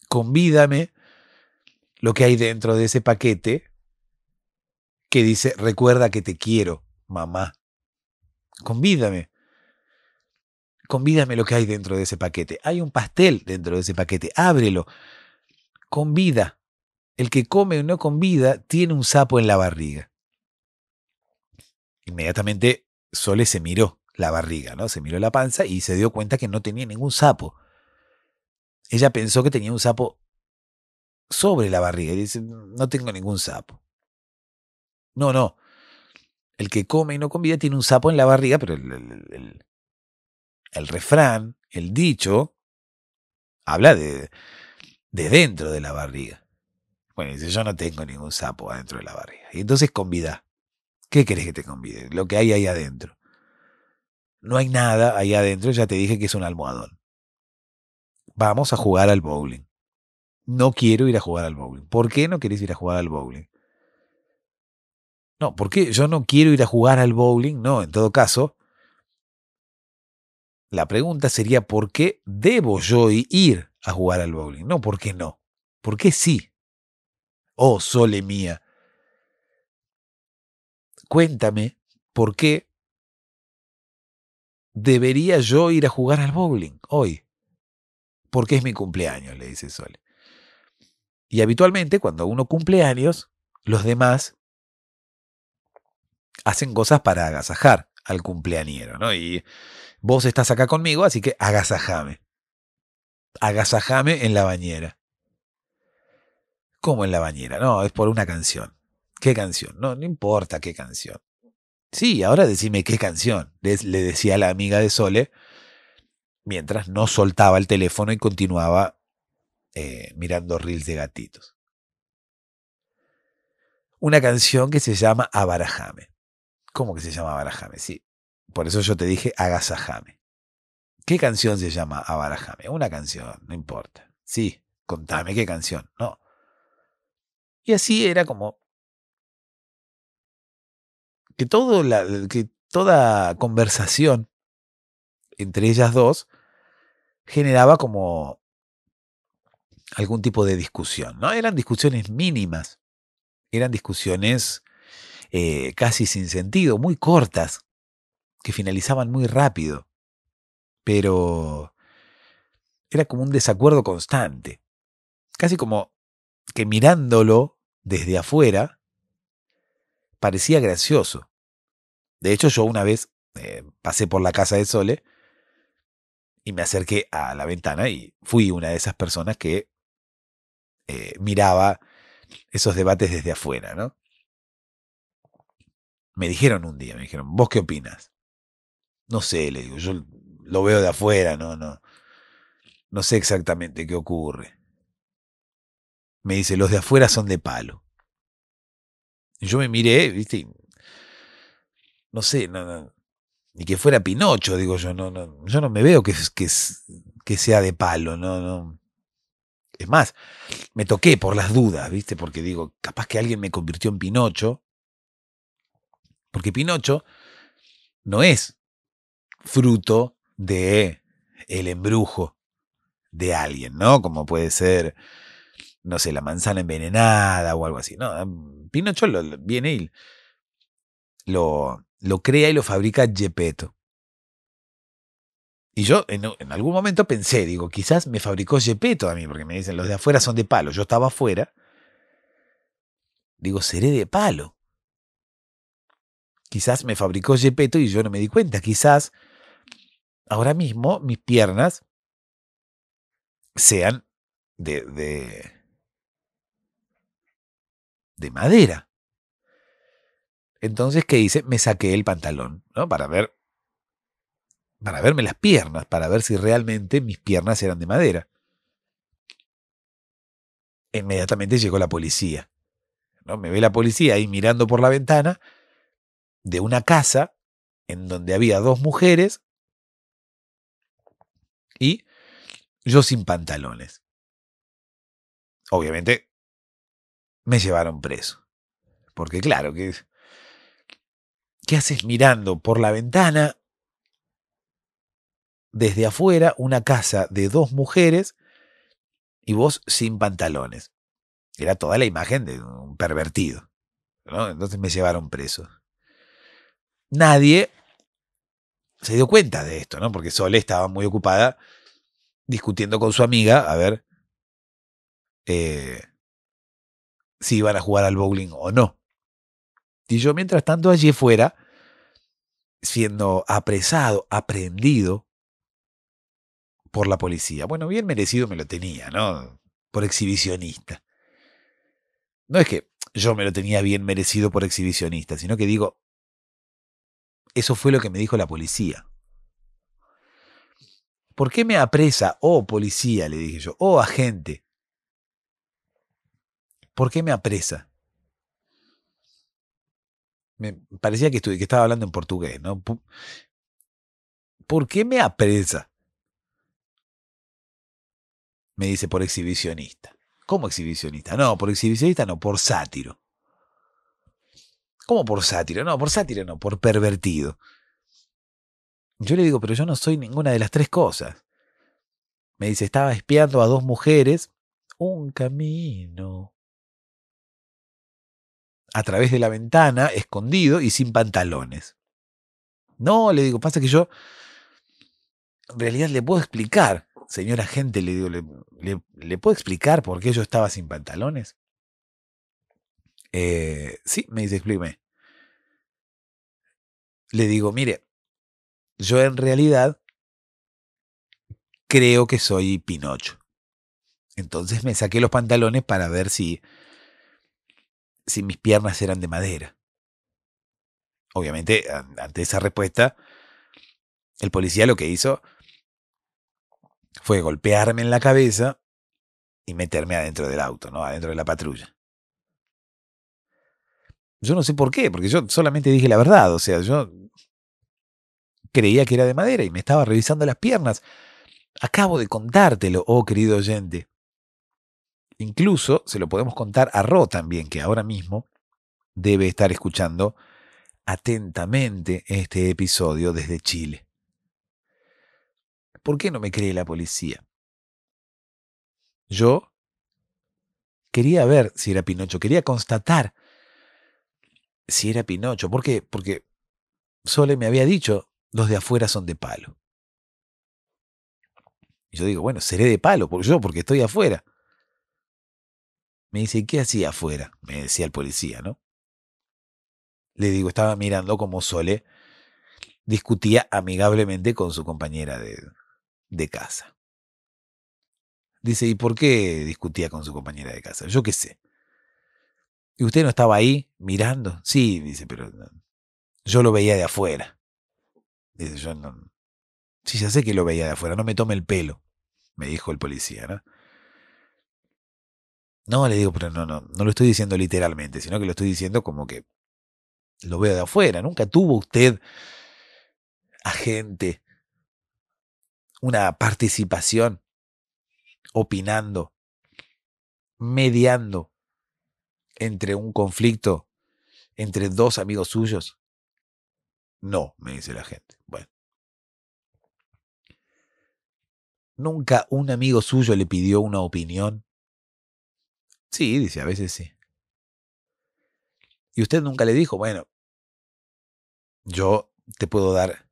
Convídame lo que hay dentro de ese paquete que dice, recuerda que te quiero, mamá. Convídame. Convídame lo que hay dentro de ese paquete. Hay un pastel dentro de ese paquete. Ábrelo. Convida. El que come o no convida tiene un sapo en la barriga. Inmediatamente Sole se miró la barriga, ¿no? Se miró la panza y se dio cuenta que no tenía ningún sapo. Ella pensó que tenía un sapo sobre la barriga y dice, no tengo ningún sapo. No, no. El que come y no convida tiene un sapo en la barriga, pero el, refrán, el dicho, habla de, de dentro de la barriga. Bueno, dice, yo no tengo ningún sapo adentro de la barriga. Y entonces convida. ¿Qué querés que te convide? Lo que hay ahí adentro. No hay nada ahí adentro, ya te dije que es un almohadón. Vamos a jugar al bowling. No quiero ir a jugar al bowling. ¿Por qué no querés ir a jugar al bowling? No, ¿por qué? Yo no quiero ir a jugar al bowling. No, en todo caso, la pregunta sería ¿por qué debo yo ir a jugar al bowling? No, ¿por qué no? ¿Por qué sí? Oh, sole mía, cuéntame por qué debería yo ir a jugar al bowling hoy. Porque es mi cumpleaños, le dice Sol. Y habitualmente cuando uno cumple años, los demás hacen cosas para agasajar al cumpleañero, ¿no? Y vos estás acá conmigo, así que agasajame. Agasajame en la bañera. ¿Cómo en la bañera? No, es por una canción. ¿Qué canción? No, no importa qué canción. Sí, ahora decime qué canción, le, decía la amiga de Sole, mientras no soltaba el teléfono y continuaba eh, mirando reels de gatitos. Una canción que se llama Abarajame. ¿Cómo que se llama Abarajame? Sí, por eso yo te dije Agasajame. ¿Qué canción se llama Abarajame? Una canción, no importa. Sí, contame qué canción, no. Y así era como que, todo la, que toda conversación entre ellas dos generaba como algún tipo de discusión. ¿no? Eran discusiones mínimas, eran discusiones eh, casi sin sentido, muy cortas, que finalizaban muy rápido, pero era como un desacuerdo constante, casi como que mirándolo desde afuera, parecía gracioso. De hecho, yo una vez eh, pasé por la casa de Sole y me acerqué a la ventana y fui una de esas personas que eh, miraba esos debates desde afuera, ¿no? Me dijeron un día, me dijeron, ¿vos qué opinas? No sé, le digo, yo lo veo de afuera, no, no. No sé exactamente qué ocurre. Me dice, los de afuera son de palo. Yo me miré, viste, no sé, ni que fuera Pinocho, digo yo, no, no, yo no me veo que, que, que sea de palo, no, no. Es más, me toqué por las dudas, ¿viste? Porque digo, capaz que alguien me convirtió en Pinocho. Porque Pinocho no es fruto de el embrujo de alguien, ¿no? Como puede ser no sé, la manzana envenenada o algo así. No, ah, mm, Pinocho viene y lo, lo crea y lo fabrica Gepetto. Y yo en, algún momento pensé, digo, quizás me fabricó Gepetto a mí, porque me dicen, los de afuera son de palo. Yo estaba afuera. Digo, seré de palo. Quizás me fabricó Gepetto y yo no me di cuenta. Quizás ahora mismo mis piernas sean de, de madera. Entonces, ¿qué hice? Me saqué el pantalón, ¿no? Para ver, para verme las piernas, para ver si realmente mis piernas eran de madera. Inmediatamente llegó la policía. ¿no? Me ve la policía ahí mirando por la ventana de una casa en donde había dos mujeres y yo sin pantalones. Obviamente me llevaron preso. Porque claro, ¿qué, ¿qué haces mirando por la ventana desde afuera una casa de dos mujeres y vos sin pantalones? Era toda la imagen de un pervertido. ¿no? Entonces me llevaron preso. Nadie se dio cuenta de esto, ¿no? Porque Sole estaba muy ocupada discutiendo con su amiga, a ver, eh, si iban a jugar al bowling o no. Y yo, mientras tanto, allí fuera, siendo apresado, aprendido por la policía. Bueno, bien merecido me lo tenía, ¿no? Por exhibicionista. No es que yo me lo tenía bien merecido por exhibicionista, sino que digo, eso fue lo que me dijo la policía. ¿Por qué me apresa, oh policía, le dije yo, oh agente? ¿Por qué me apresa? Me parecía que, estaba hablando en portugués, ¿no? ¿Por qué me apresa? Me dice por exhibicionista. ¿Cómo exhibicionista? No, por exhibicionista no, por sátiro. ¿Cómo por sátiro? No, por sátiro no, por pervertido. Yo le digo, pero yo no soy ninguna de las tres cosas. Me dice, estaba espiando a dos mujeres. Un camino a través de la ventana, escondido y sin pantalones. No, le digo, pasa que yo en realidad le puedo explicar, señora gente, le digo, ¿le, le, puedo explicar por qué yo estaba sin pantalones? Eh, sí, me dice, explíqueme. Le digo, mire, yo en realidad creo que soy Pinocho. Entonces me saqué los pantalones para ver si si mis piernas eran de madera. Obviamente, ante esa respuesta, el policía lo que hizo fue golpearme en la cabeza y meterme adentro del auto, ¿no? Adentro de la patrulla. Yo no sé por qué, porque yo solamente dije la verdad, o sea, yo creía que era de madera y me estaba revisando las piernas. Acabo de contártelo, oh querido oyente. Incluso se lo podemos contar a Ro también, que ahora mismo debe estar escuchando atentamente este episodio desde Chile. ¿Por qué no me cree la policía? Yo quería ver si era Pinocho, quería constatar si era Pinocho. ¿Por qué? Porque Sole me había dicho, los de afuera son de palo. Y yo digo, bueno, seré de palo, yo porque estoy afuera. Me dice, ¿qué hacía afuera? Me decía el policía, ¿no? Le digo, estaba mirando como Sole discutía amigablemente con su compañera de, de casa. Dice, ¿y por qué discutía con su compañera de casa? Yo qué sé. ¿Y usted no estaba ahí mirando? Sí, dice, pero yo lo veía de afuera. Dice, yo no. Sí, ya sé que lo veía de afuera, no me tome el pelo, me dijo el policía, ¿no? No, le digo, pero no, no, no lo estoy diciendo literalmente, sino que lo estoy diciendo como que lo veo de afuera. Nunca tuvo usted agente, una participación, opinando, mediando entre un conflicto entre dos amigos suyos. No, me dice la gente. Bueno. Nunca un amigo suyo le pidió una opinión Sí, dice, a veces sí. Y usted nunca le dijo, bueno, yo te puedo dar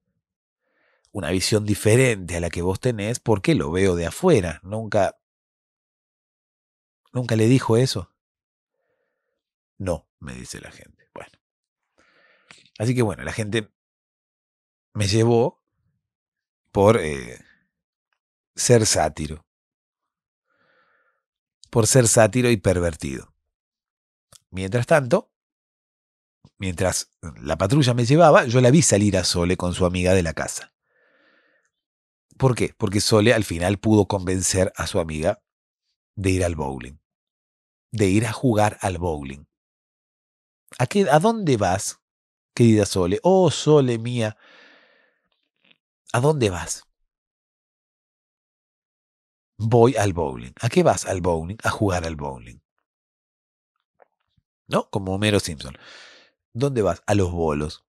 una visión diferente a la que vos tenés porque lo veo de afuera. Nunca, nunca le dijo eso. No, me dice la gente. Bueno. Así que bueno, la gente me llevó por eh, ser sátiro por ser sátiro y pervertido. Mientras tanto, mientras la patrulla me llevaba, yo la vi salir a Sole con su amiga de la casa. ¿Por qué? Porque Sole al final pudo convencer a su amiga de ir al bowling, de ir a jugar al bowling. ¿A, qué, a dónde vas, querida Sole? Oh, Sole mía, ¿a dónde vas? voy al bowling. ¿A qué vas al bowling? A jugar al bowling. ¿No? Como Homero Simpson. ¿Dónde vas? A los bolos.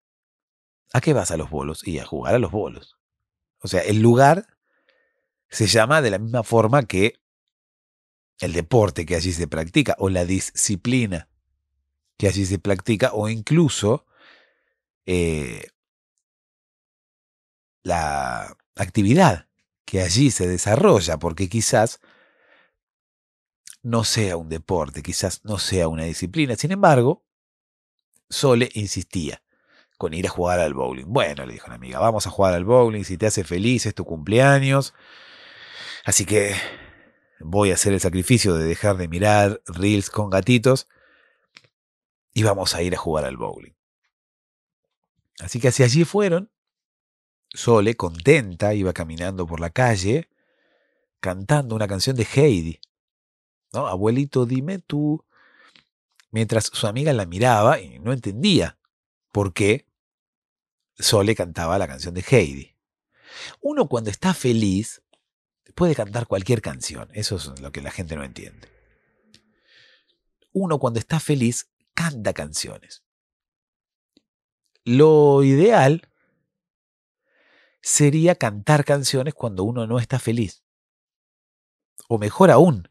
¿A qué vas a los bolos? Y a jugar a los bolos. O sea, el lugar se llama de la misma forma que el deporte que allí se practica o la disciplina que allí se practica o incluso eh, la actividad que allí se desarrolla, porque quizás no sea un deporte, quizás no sea una disciplina. Sin embargo, Sole insistía con ir a jugar al bowling. Bueno, le dijo una amiga, vamos a jugar al bowling, si te hace feliz es tu cumpleaños. Así que voy a hacer el sacrificio de dejar de mirar reels con gatitos y vamos a ir a jugar al bowling. Así que hacia allí fueron Sole, contenta, iba caminando por la calle cantando una canción de Heidi. ¿No? Abuelito, dime tú. Mientras su amiga la miraba y no entendía por qué Sole cantaba la canción de Heidi. Uno cuando está feliz puede cantar cualquier canción. Eso es lo que la gente no entiende. Uno cuando está feliz canta canciones. Lo ideal sería cantar canciones cuando uno no está feliz. O mejor aún,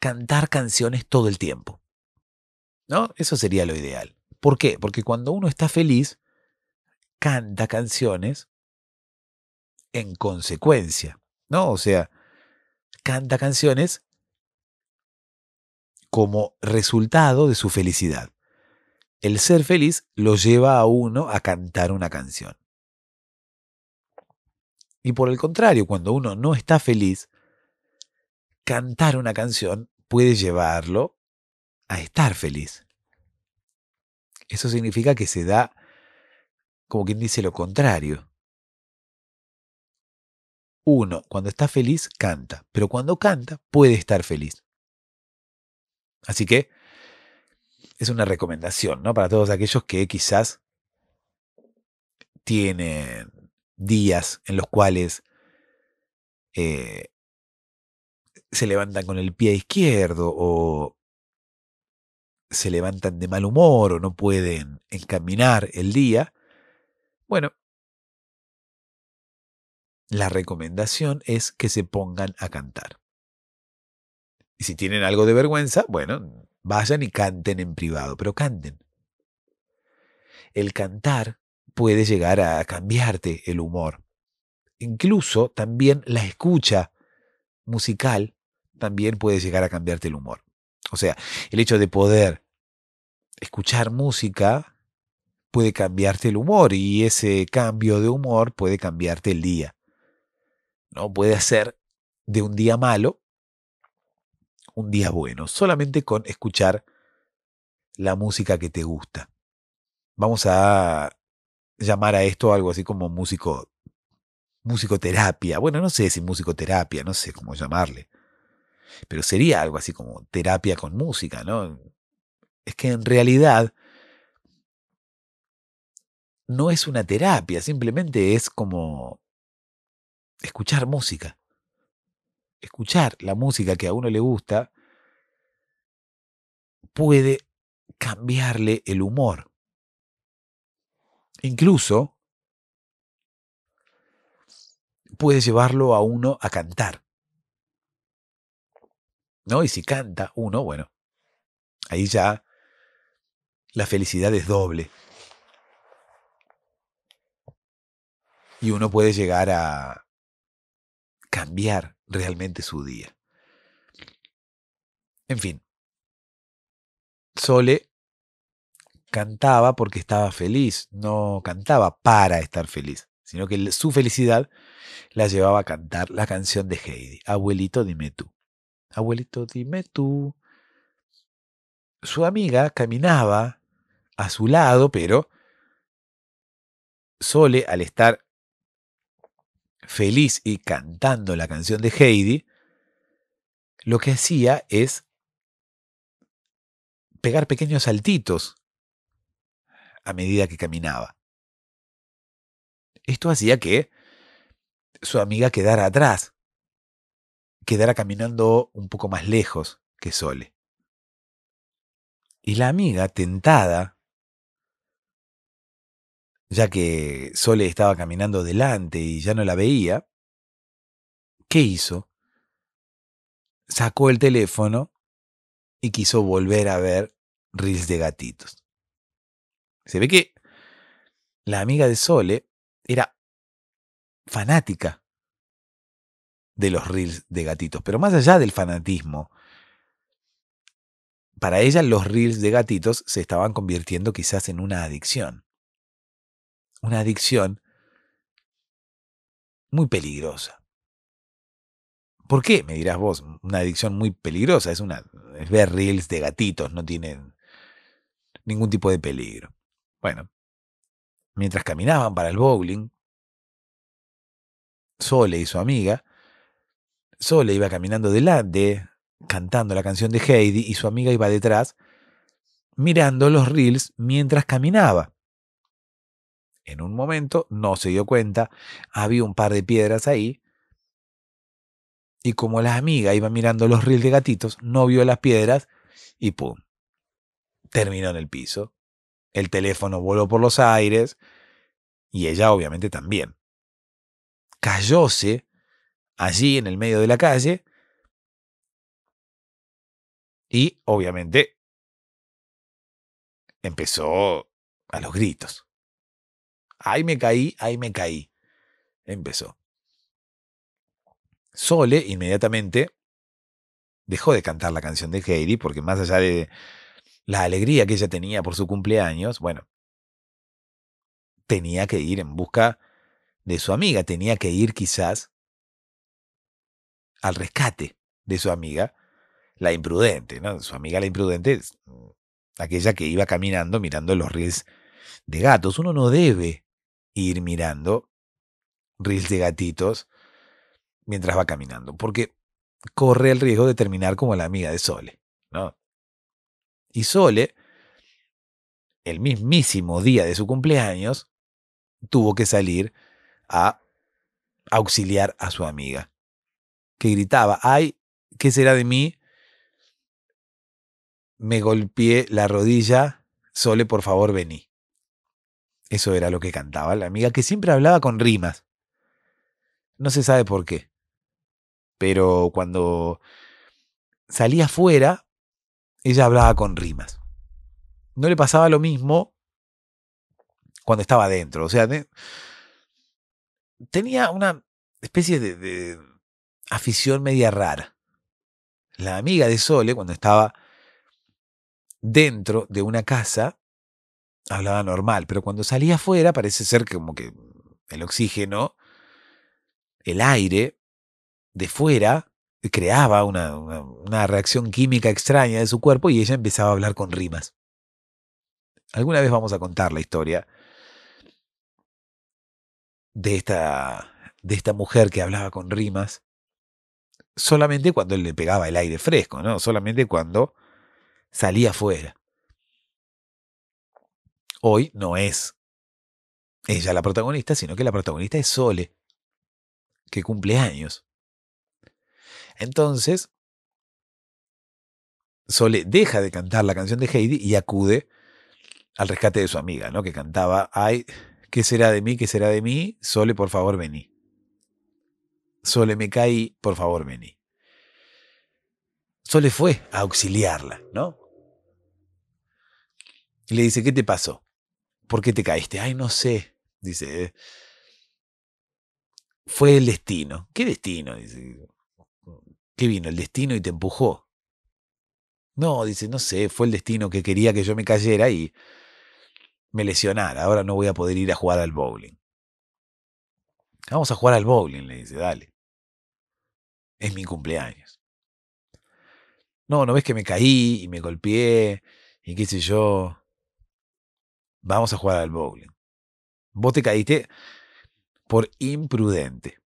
cantar canciones todo el tiempo. ¿No? Eso sería lo ideal. ¿Por qué? Porque cuando uno está feliz, canta canciones en consecuencia, ¿no? O sea, canta canciones como resultado de su felicidad. El ser feliz lo lleva a uno a cantar una canción. Y por el contrario, cuando uno no está feliz, cantar una canción puede llevarlo a estar feliz. Eso significa que se da, como quien dice, lo contrario. Uno, cuando está feliz, canta, pero cuando canta, puede estar feliz. Así que es una recomendación, ¿no? Para todos aquellos que quizás tienen días en los cuales eh, se levantan con el pie izquierdo o se levantan de mal humor o no pueden encaminar el día, bueno, la recomendación es que se pongan a cantar. Y si tienen algo de vergüenza, bueno, vayan y canten en privado, pero canten. El cantar puede llegar a cambiarte el humor. Incluso también la escucha musical también puede llegar a cambiarte el humor. O sea, el hecho de poder escuchar música puede cambiarte el humor y ese cambio de humor puede cambiarte el día. No puede ser de un día malo un día bueno, solamente con escuchar la música que te gusta. Vamos a llamar a esto algo así como músico, musicoterapia. Bueno, no sé si musicoterapia, no sé cómo llamarle. Pero sería algo así como terapia con música, ¿no? Es que en realidad no es una terapia, simplemente es como escuchar música. Escuchar la música que a uno le gusta puede cambiarle el humor. Incluso puede llevarlo a uno a cantar. ¿No? Y si canta uno, bueno, ahí ya la felicidad es doble. Y uno puede llegar a cambiar realmente su día. En fin, Sole cantaba porque estaba feliz, no cantaba para estar feliz, sino que su felicidad la llevaba a cantar la canción de Heidi, Abuelito, dime tú. Abuelito, dime tú. Su amiga caminaba a su lado, pero Sole, al estar feliz y cantando la canción de Heidi, lo que hacía es pegar pequeños saltitos a medida que caminaba. Esto hacía que su amiga quedara atrás, quedara caminando un poco más lejos que Sole. Y la amiga, tentada, ya que Sole estaba caminando delante y ya no la veía, ¿qué hizo? Sacó el teléfono y quiso volver a ver Riz de gatitos. Se ve que la amiga de Sole era fanática de los reels de gatitos, pero más allá del fanatismo, para ella los reels de gatitos se estaban convirtiendo quizás en una adicción. Una adicción muy peligrosa. ¿Por qué? Me dirás vos, una adicción muy peligrosa, es ver reels de gatitos, no tiene ningún tipo de peligro. Bueno, mientras caminaban para el bowling, Sole y su amiga, Sole iba caminando delante, cantando la canción de Heidi, y su amiga iba detrás, mirando los reels mientras caminaba. En un momento no se dio cuenta, había un par de piedras ahí, y como la amiga iba mirando los reels de gatitos, no vio las piedras y ¡pum! Terminó en el piso. El teléfono voló por los aires y ella obviamente también. Cayóse allí en el medio de la calle y obviamente empezó a los gritos. ¡Ay me caí, ¡Ay me caí. Empezó. Sole inmediatamente dejó de cantar la canción de Heidi porque más allá de, la alegría que ella tenía por su cumpleaños, bueno, tenía que ir en busca de su amiga, tenía que ir quizás al rescate de su amiga, la imprudente, ¿no? Su amiga la imprudente mm, aquella que iba caminando mirando los reels de gatos. Uno no debe ir mirando reels de gatitos mientras va caminando, porque corre el riesgo de terminar como la amiga de Sole, ¿no? Y Sole, el mismísimo día de su cumpleaños, tuvo que salir a auxiliar a su amiga, que gritaba, ay, ¿qué será de mí? Me golpeé la rodilla, Sole, por favor, vení. Eso era lo que cantaba la amiga, que siempre hablaba con rimas. No se sabe por qué. Pero cuando salía afuera, ella hablaba con rimas. No le pasaba lo mismo cuando estaba dentro, O sea, tenía una especie de, afición media rara. La amiga de Sole, cuando estaba dentro de una casa, hablaba normal, pero cuando salía afuera parece ser como que el oxígeno, el aire de fuera, eh, creaba una, una, reacción química extraña de su cuerpo y ella empezaba a hablar con rimas. Alguna vez vamos a contar la historia de esta, de esta mujer que hablaba con rimas solamente cuando le pegaba el aire fresco, ¿no? solamente cuando salía afuera. Hoy no es ella la protagonista, sino que la protagonista es Sole, que cumple años. Entonces, Sole deja de cantar la canción de Heidi y acude al rescate de su amiga, ¿no? Que cantaba, ay, ¿qué será de mí? ¿Qué será de mí? Sole, por favor, vení. Sole, me caí, por favor, vení. Sole fue a auxiliarla, ¿no? Y le dice, ¿qué te pasó? ¿Por qué te caíste? Ay, no sé. Dice, eh. fue el destino. ¿Qué destino? Dice, ¿Qué vino? ¿El destino y te empujó? No, dice, no sé, fue el destino que quería que yo me cayera y me lesionara. Ahora no voy a poder ir a jugar al bowling. Vamos a jugar al bowling, le dice, dale. Es mi cumpleaños. No, ¿no ves que me caí y me golpeé y qué sé yo? Vamos a jugar al bowling. Vos te caíste por imprudente.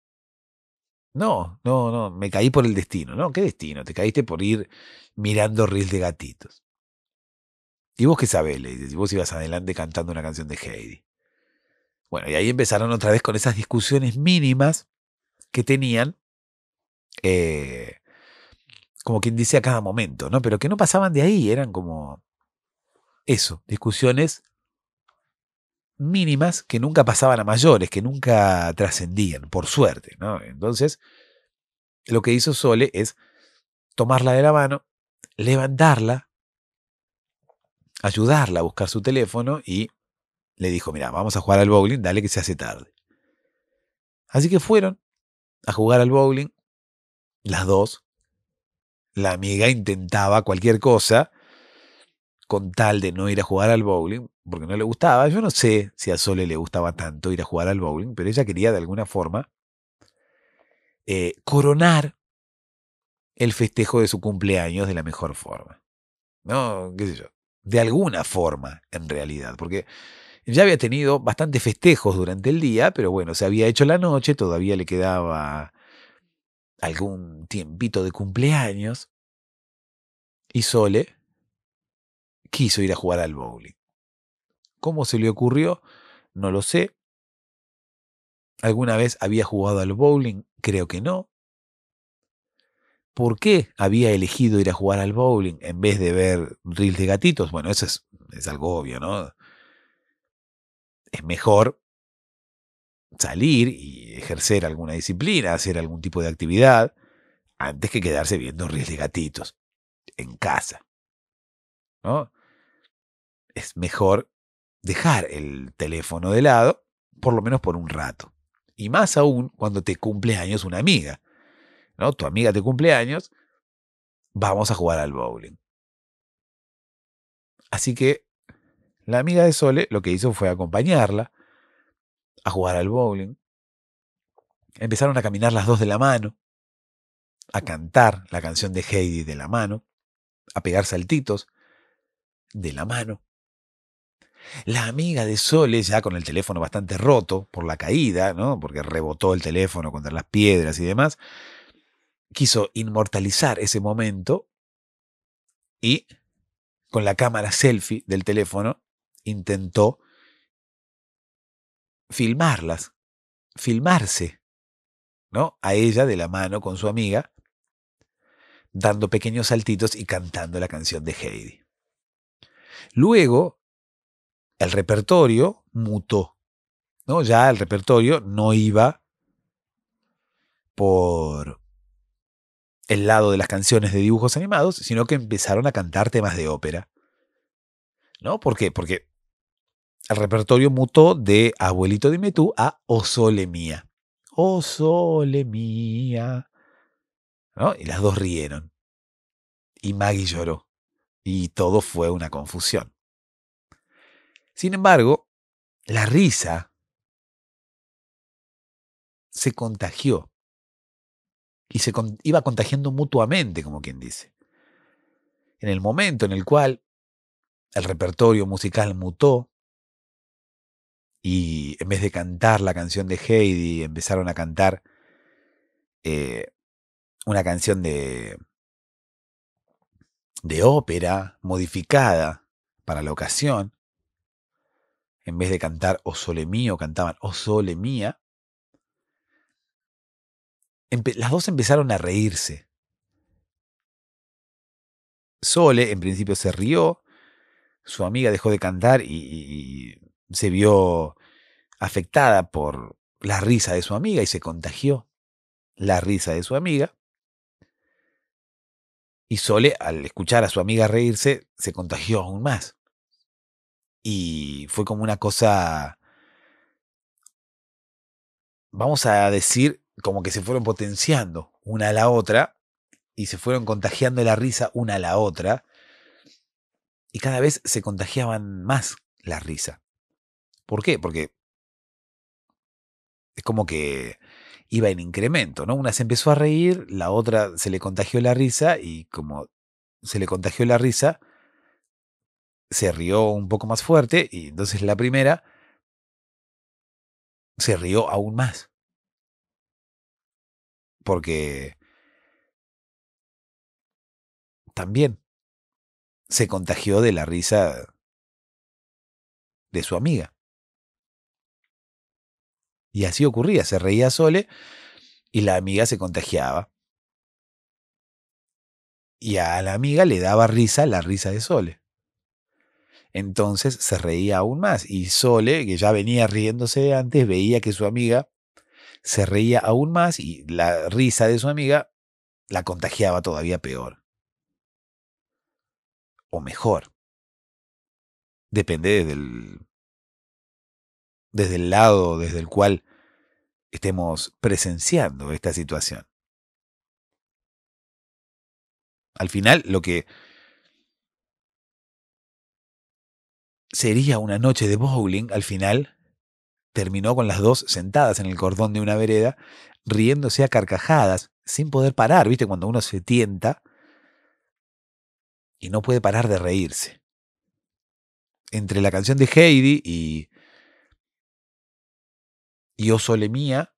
No, no, no, me caí por el destino. No, ¿qué destino? Te caíste por ir mirando reels de gatitos. ¿Y vos qué sabés? Le dices, vos ibas adelante cantando una canción de Heidi. Bueno, y ahí empezaron otra vez con esas discusiones mínimas que tenían, eh, como quien dice a cada momento, ¿no? Pero que no pasaban de ahí, eran como eso, discusiones mínimas que nunca pasaban a mayores, que nunca trascendían, por suerte. ¿no? Entonces, lo que hizo Sole es tomarla de la mano, levantarla, ayudarla a buscar su teléfono y le dijo, mira, vamos a jugar al bowling, dale que se hace tarde. Así que fueron a jugar al bowling, las dos. La amiga intentaba cualquier cosa con tal de no ir a jugar al bowling, porque no le gustaba. Yo no sé si a Sole le gustaba tanto ir a jugar al bowling, pero ella quería de alguna forma eh, coronar el festejo de su cumpleaños de la mejor forma. No, qué sé yo. De alguna forma, en realidad, porque ya había tenido bastantes festejos durante el día, pero bueno, se había hecho la noche, todavía le quedaba algún tiempito de cumpleaños. Y Sole quiso ir a jugar al bowling. ¿Cómo se le ocurrió? No lo sé. ¿Alguna vez había jugado al bowling? Creo que no. ¿Por qué había elegido ir a jugar al bowling en vez de ver reels de gatitos? Bueno, eso es, algo obvio, ¿no? Es mejor salir y ejercer alguna disciplina, hacer algún tipo de actividad, antes que quedarse viendo reels de gatitos en casa. ¿No? Es mejor dejar el teléfono de lado, por lo menos por un rato. Y más aún cuando te cumple años una amiga. ¿no? Tu amiga te cumple años, vamos a jugar al bowling. Así que la amiga de Sole lo que hizo fue acompañarla a jugar al bowling. Empezaron a caminar las dos de la mano, a cantar la canción de Heidi de la mano, a pegar saltitos de la mano. La amiga de Sole, ya con el teléfono bastante roto por la caída, ¿no? porque rebotó el teléfono contra las piedras y demás, quiso inmortalizar ese momento y con la cámara selfie del teléfono intentó filmarlas, filmarse, ¿no? A ella de la mano con su amiga, dando pequeños saltitos y cantando la canción de Heidi. Luego, el repertorio mutó. ¿no? Ya el repertorio no iba por el lado de las canciones de dibujos animados, sino que empezaron a cantar temas de ópera. ¿No? ¿Por qué? Porque el repertorio mutó de Abuelito Dime tú a O Sole Mía. Mía. ¿No? Y las dos rieron. Y Maggie lloró. Y todo fue una confusión. Sin embargo, la risa se contagió y se iba contagiando mutuamente, como quien dice. En el momento en el cual el repertorio musical mutó y en vez de cantar la canción de Heidi, empezaron a cantar eh, una canción de, de ópera modificada para la ocasión, en vez de cantar O oh, Sole Mío, cantaban O oh, Sole Mía. las dos empezaron a reírse. Sole en principio se rió, su amiga dejó de cantar y, y se vio afectada por la risa de su amiga y se contagió la risa de su amiga. Y Sole, al escuchar a su amiga reírse, se contagió aún más. Y fue como una cosa, vamos a decir, como que se fueron potenciando una a la otra y se fueron contagiando la risa una a la otra. Y cada vez se contagiaban más la risa. ¿Por qué? Porque es como que iba en incremento, ¿no? Una se empezó a reír, la otra se le contagió la risa y como se le contagió la risa, se rió un poco más fuerte y entonces la primera se rió aún más. Porque también se contagió de la risa de su amiga. Y así ocurría, se reía Sole y la amiga se contagiaba. Y a la amiga le daba risa la risa de Sole. Entonces se reía aún más y Sole, que ya venía riéndose antes, veía que su amiga se reía aún más y la risa de su amiga la contagiaba todavía peor. O mejor. Depende desde desde el lado desde el cual estemos presenciando esta situación. Al final, lo que sería una noche de bowling, al final terminó con las dos sentadas en el cordón de una vereda, riéndose a carcajadas, sin poder parar, ¿viste? Cuando uno se tienta y no puede parar de reírse. Entre la canción de Heidi y, y O oh Mía,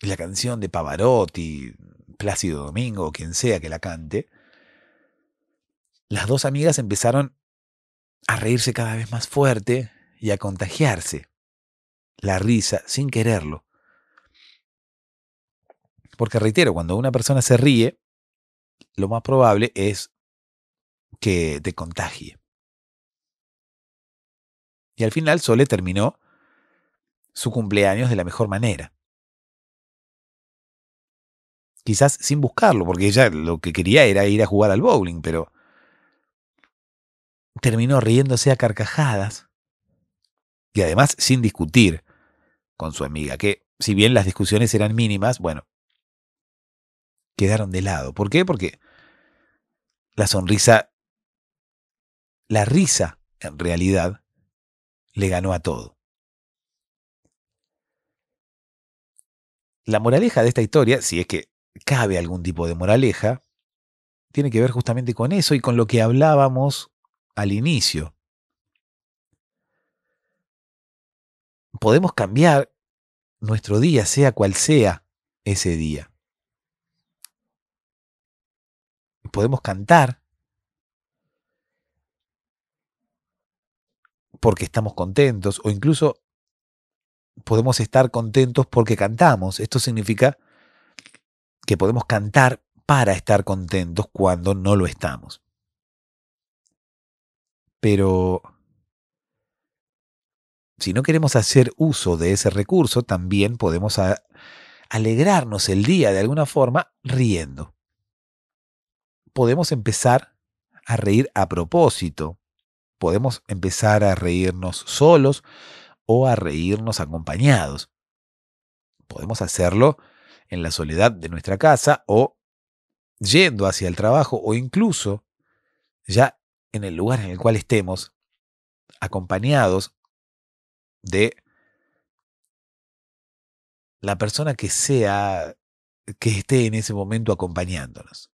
y la canción de Pavarotti, Plácido Domingo, quien sea que la cante, las dos amigas empezaron a reírse cada vez más fuerte y a contagiarse la risa sin quererlo. Porque reitero, cuando una persona se ríe, lo más probable es que te contagie. Y al final Sole terminó su cumpleaños de la mejor manera. Quizás sin buscarlo, porque ella lo que quería era ir a jugar al bowling, pero terminó riéndose a carcajadas. Y además sin discutir con su amiga, que si bien las discusiones eran mínimas, bueno, quedaron de lado. ¿Por qué? Porque la sonrisa, la risa, en realidad, le ganó a todo. La moraleja de esta historia, si es que cabe algún tipo de moraleja, tiene que ver justamente con eso y con lo que hablábamos al inicio. Podemos cambiar nuestro día, sea cual sea ese día. Podemos cantar porque estamos contentos o incluso podemos estar contentos porque cantamos. Esto significa que podemos cantar para estar contentos cuando no lo estamos. Pero si no queremos hacer uso de ese recurso, también podemos alegrarnos el día de alguna forma riendo. Podemos empezar a reír a propósito. Podemos empezar a reírnos solos o a reírnos acompañados. Podemos hacerlo en la soledad de nuestra casa o yendo hacia el trabajo o incluso ya en el lugar en el cual estemos, acompañados de la persona que sea que esté en ese momento acompañándonos.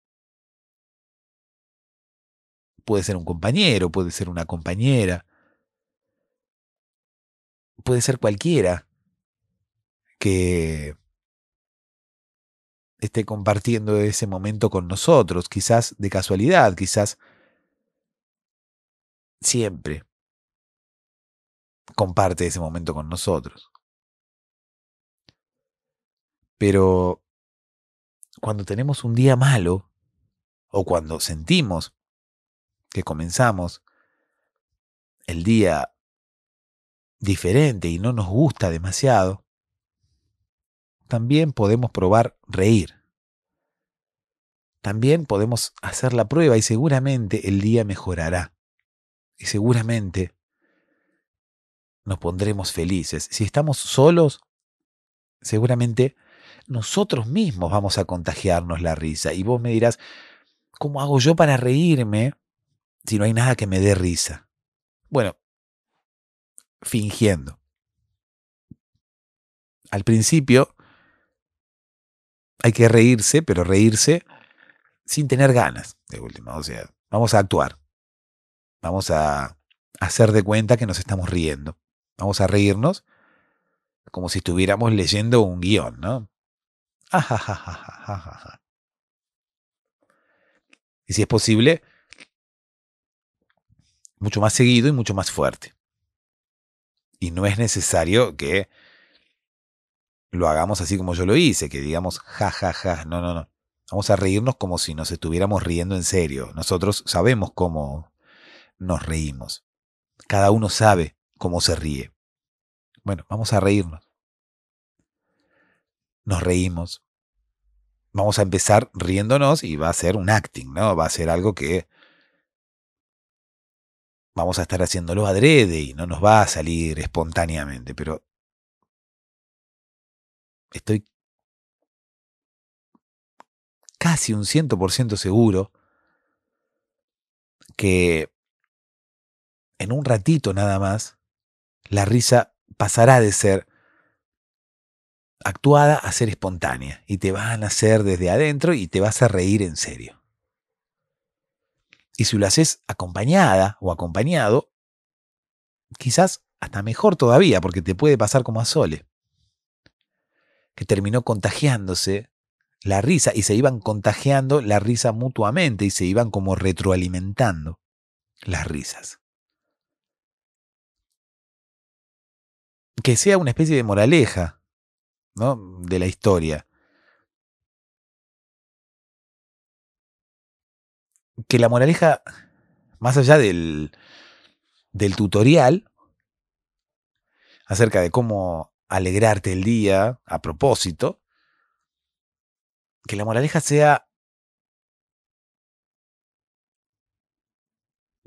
Puede ser un compañero, puede ser una compañera, puede ser cualquiera que esté compartiendo ese momento con nosotros, quizás de casualidad, quizás siempre comparte ese momento con nosotros. Pero cuando tenemos un día malo, o cuando sentimos que comenzamos el día diferente y no nos gusta demasiado, también podemos probar reír. También podemos hacer la prueba y seguramente el día mejorará y seguramente nos pondremos felices. Si estamos solos, seguramente nosotros mismos vamos a contagiarnos la risa. Y vos me dirás, ¿cómo hago yo para reírme si no hay nada que me dé risa? Bueno, fingiendo. Al principio hay que reírse, pero reírse sin tener ganas de última. O sea, vamos a actuar. Vamos a hacer de cuenta que nos estamos riendo. Vamos a reírnos como si estuviéramos leyendo un guión, ¿no? Y si es posible, mucho más seguido y mucho más fuerte. Y no es necesario que lo hagamos así como yo lo hice, que digamos ¡ja, ja, ja. no, no, no. Vamos a reírnos como si nos estuviéramos riendo en serio. Nosotros sabemos cómo nos reímos. Cada uno sabe cómo se ríe. Bueno, vamos a reírnos. Nos reímos. Vamos a empezar riéndonos y va a ser un acting, ¿no? Va a ser algo que vamos a estar haciéndolo adrede y no nos va a salir espontáneamente, pero estoy casi un 100% seguro que en un ratito nada más, la risa pasará de ser actuada a ser espontánea y te van a hacer desde adentro y te vas a reír en serio. Y si lo haces acompañada o acompañado, quizás hasta mejor todavía, porque te puede pasar como a Sole, que terminó contagiándose la risa y se iban contagiando la risa mutuamente y se iban como retroalimentando las risas. que sea una especie de moraleja ¿no? de la historia. Que la moraleja, más allá del, del tutorial, acerca de cómo alegrarte el día a propósito, que la moraleja sea,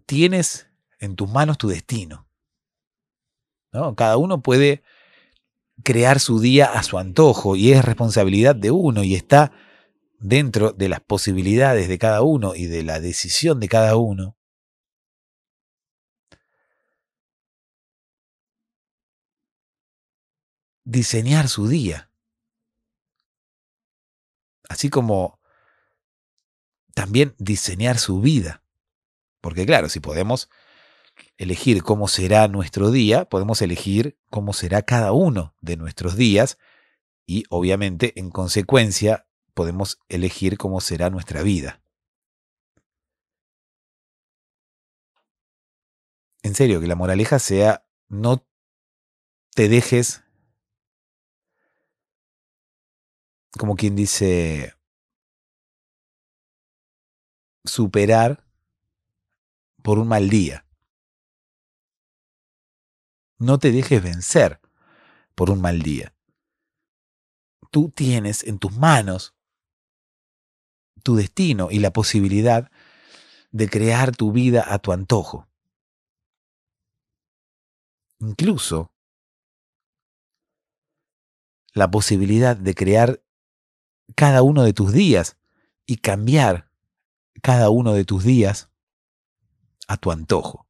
tienes en tus manos tu destino. Cada uno puede crear su día a su antojo y es responsabilidad de uno y está dentro de las posibilidades de cada uno y de la decisión de cada uno. diseñar su día. Así como también diseñar su vida. Porque claro, si podemos elegir cómo será nuestro día, podemos elegir cómo será cada uno de nuestros días y obviamente en consecuencia podemos elegir cómo será nuestra vida. En serio, que la moraleja sea no te dejes como quien dice superar por un mal día no te dejes vencer por un mal día. Tú tienes en tus manos tu destino y la posibilidad de crear tu vida a tu antojo. Incluso la posibilidad de crear cada uno de tus días y cambiar cada uno de tus días a tu antojo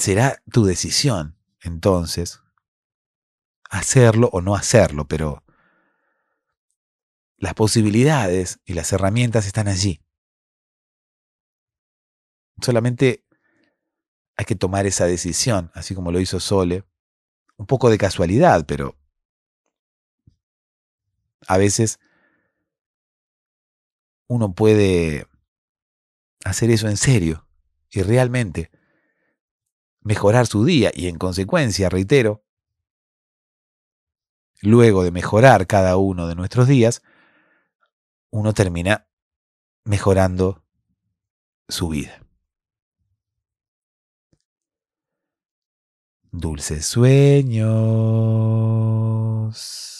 será tu decisión, entonces, hacerlo o no hacerlo, pero las posibilidades y las herramientas están allí. Solamente hay que tomar esa decisión, así como lo hizo Sole. Un poco de casualidad, pero a veces uno puede hacer eso en serio y realmente mejorar su día y en consecuencia, reitero, luego de mejorar cada uno de nuestros días, uno termina mejorando su vida. Dulces sueños.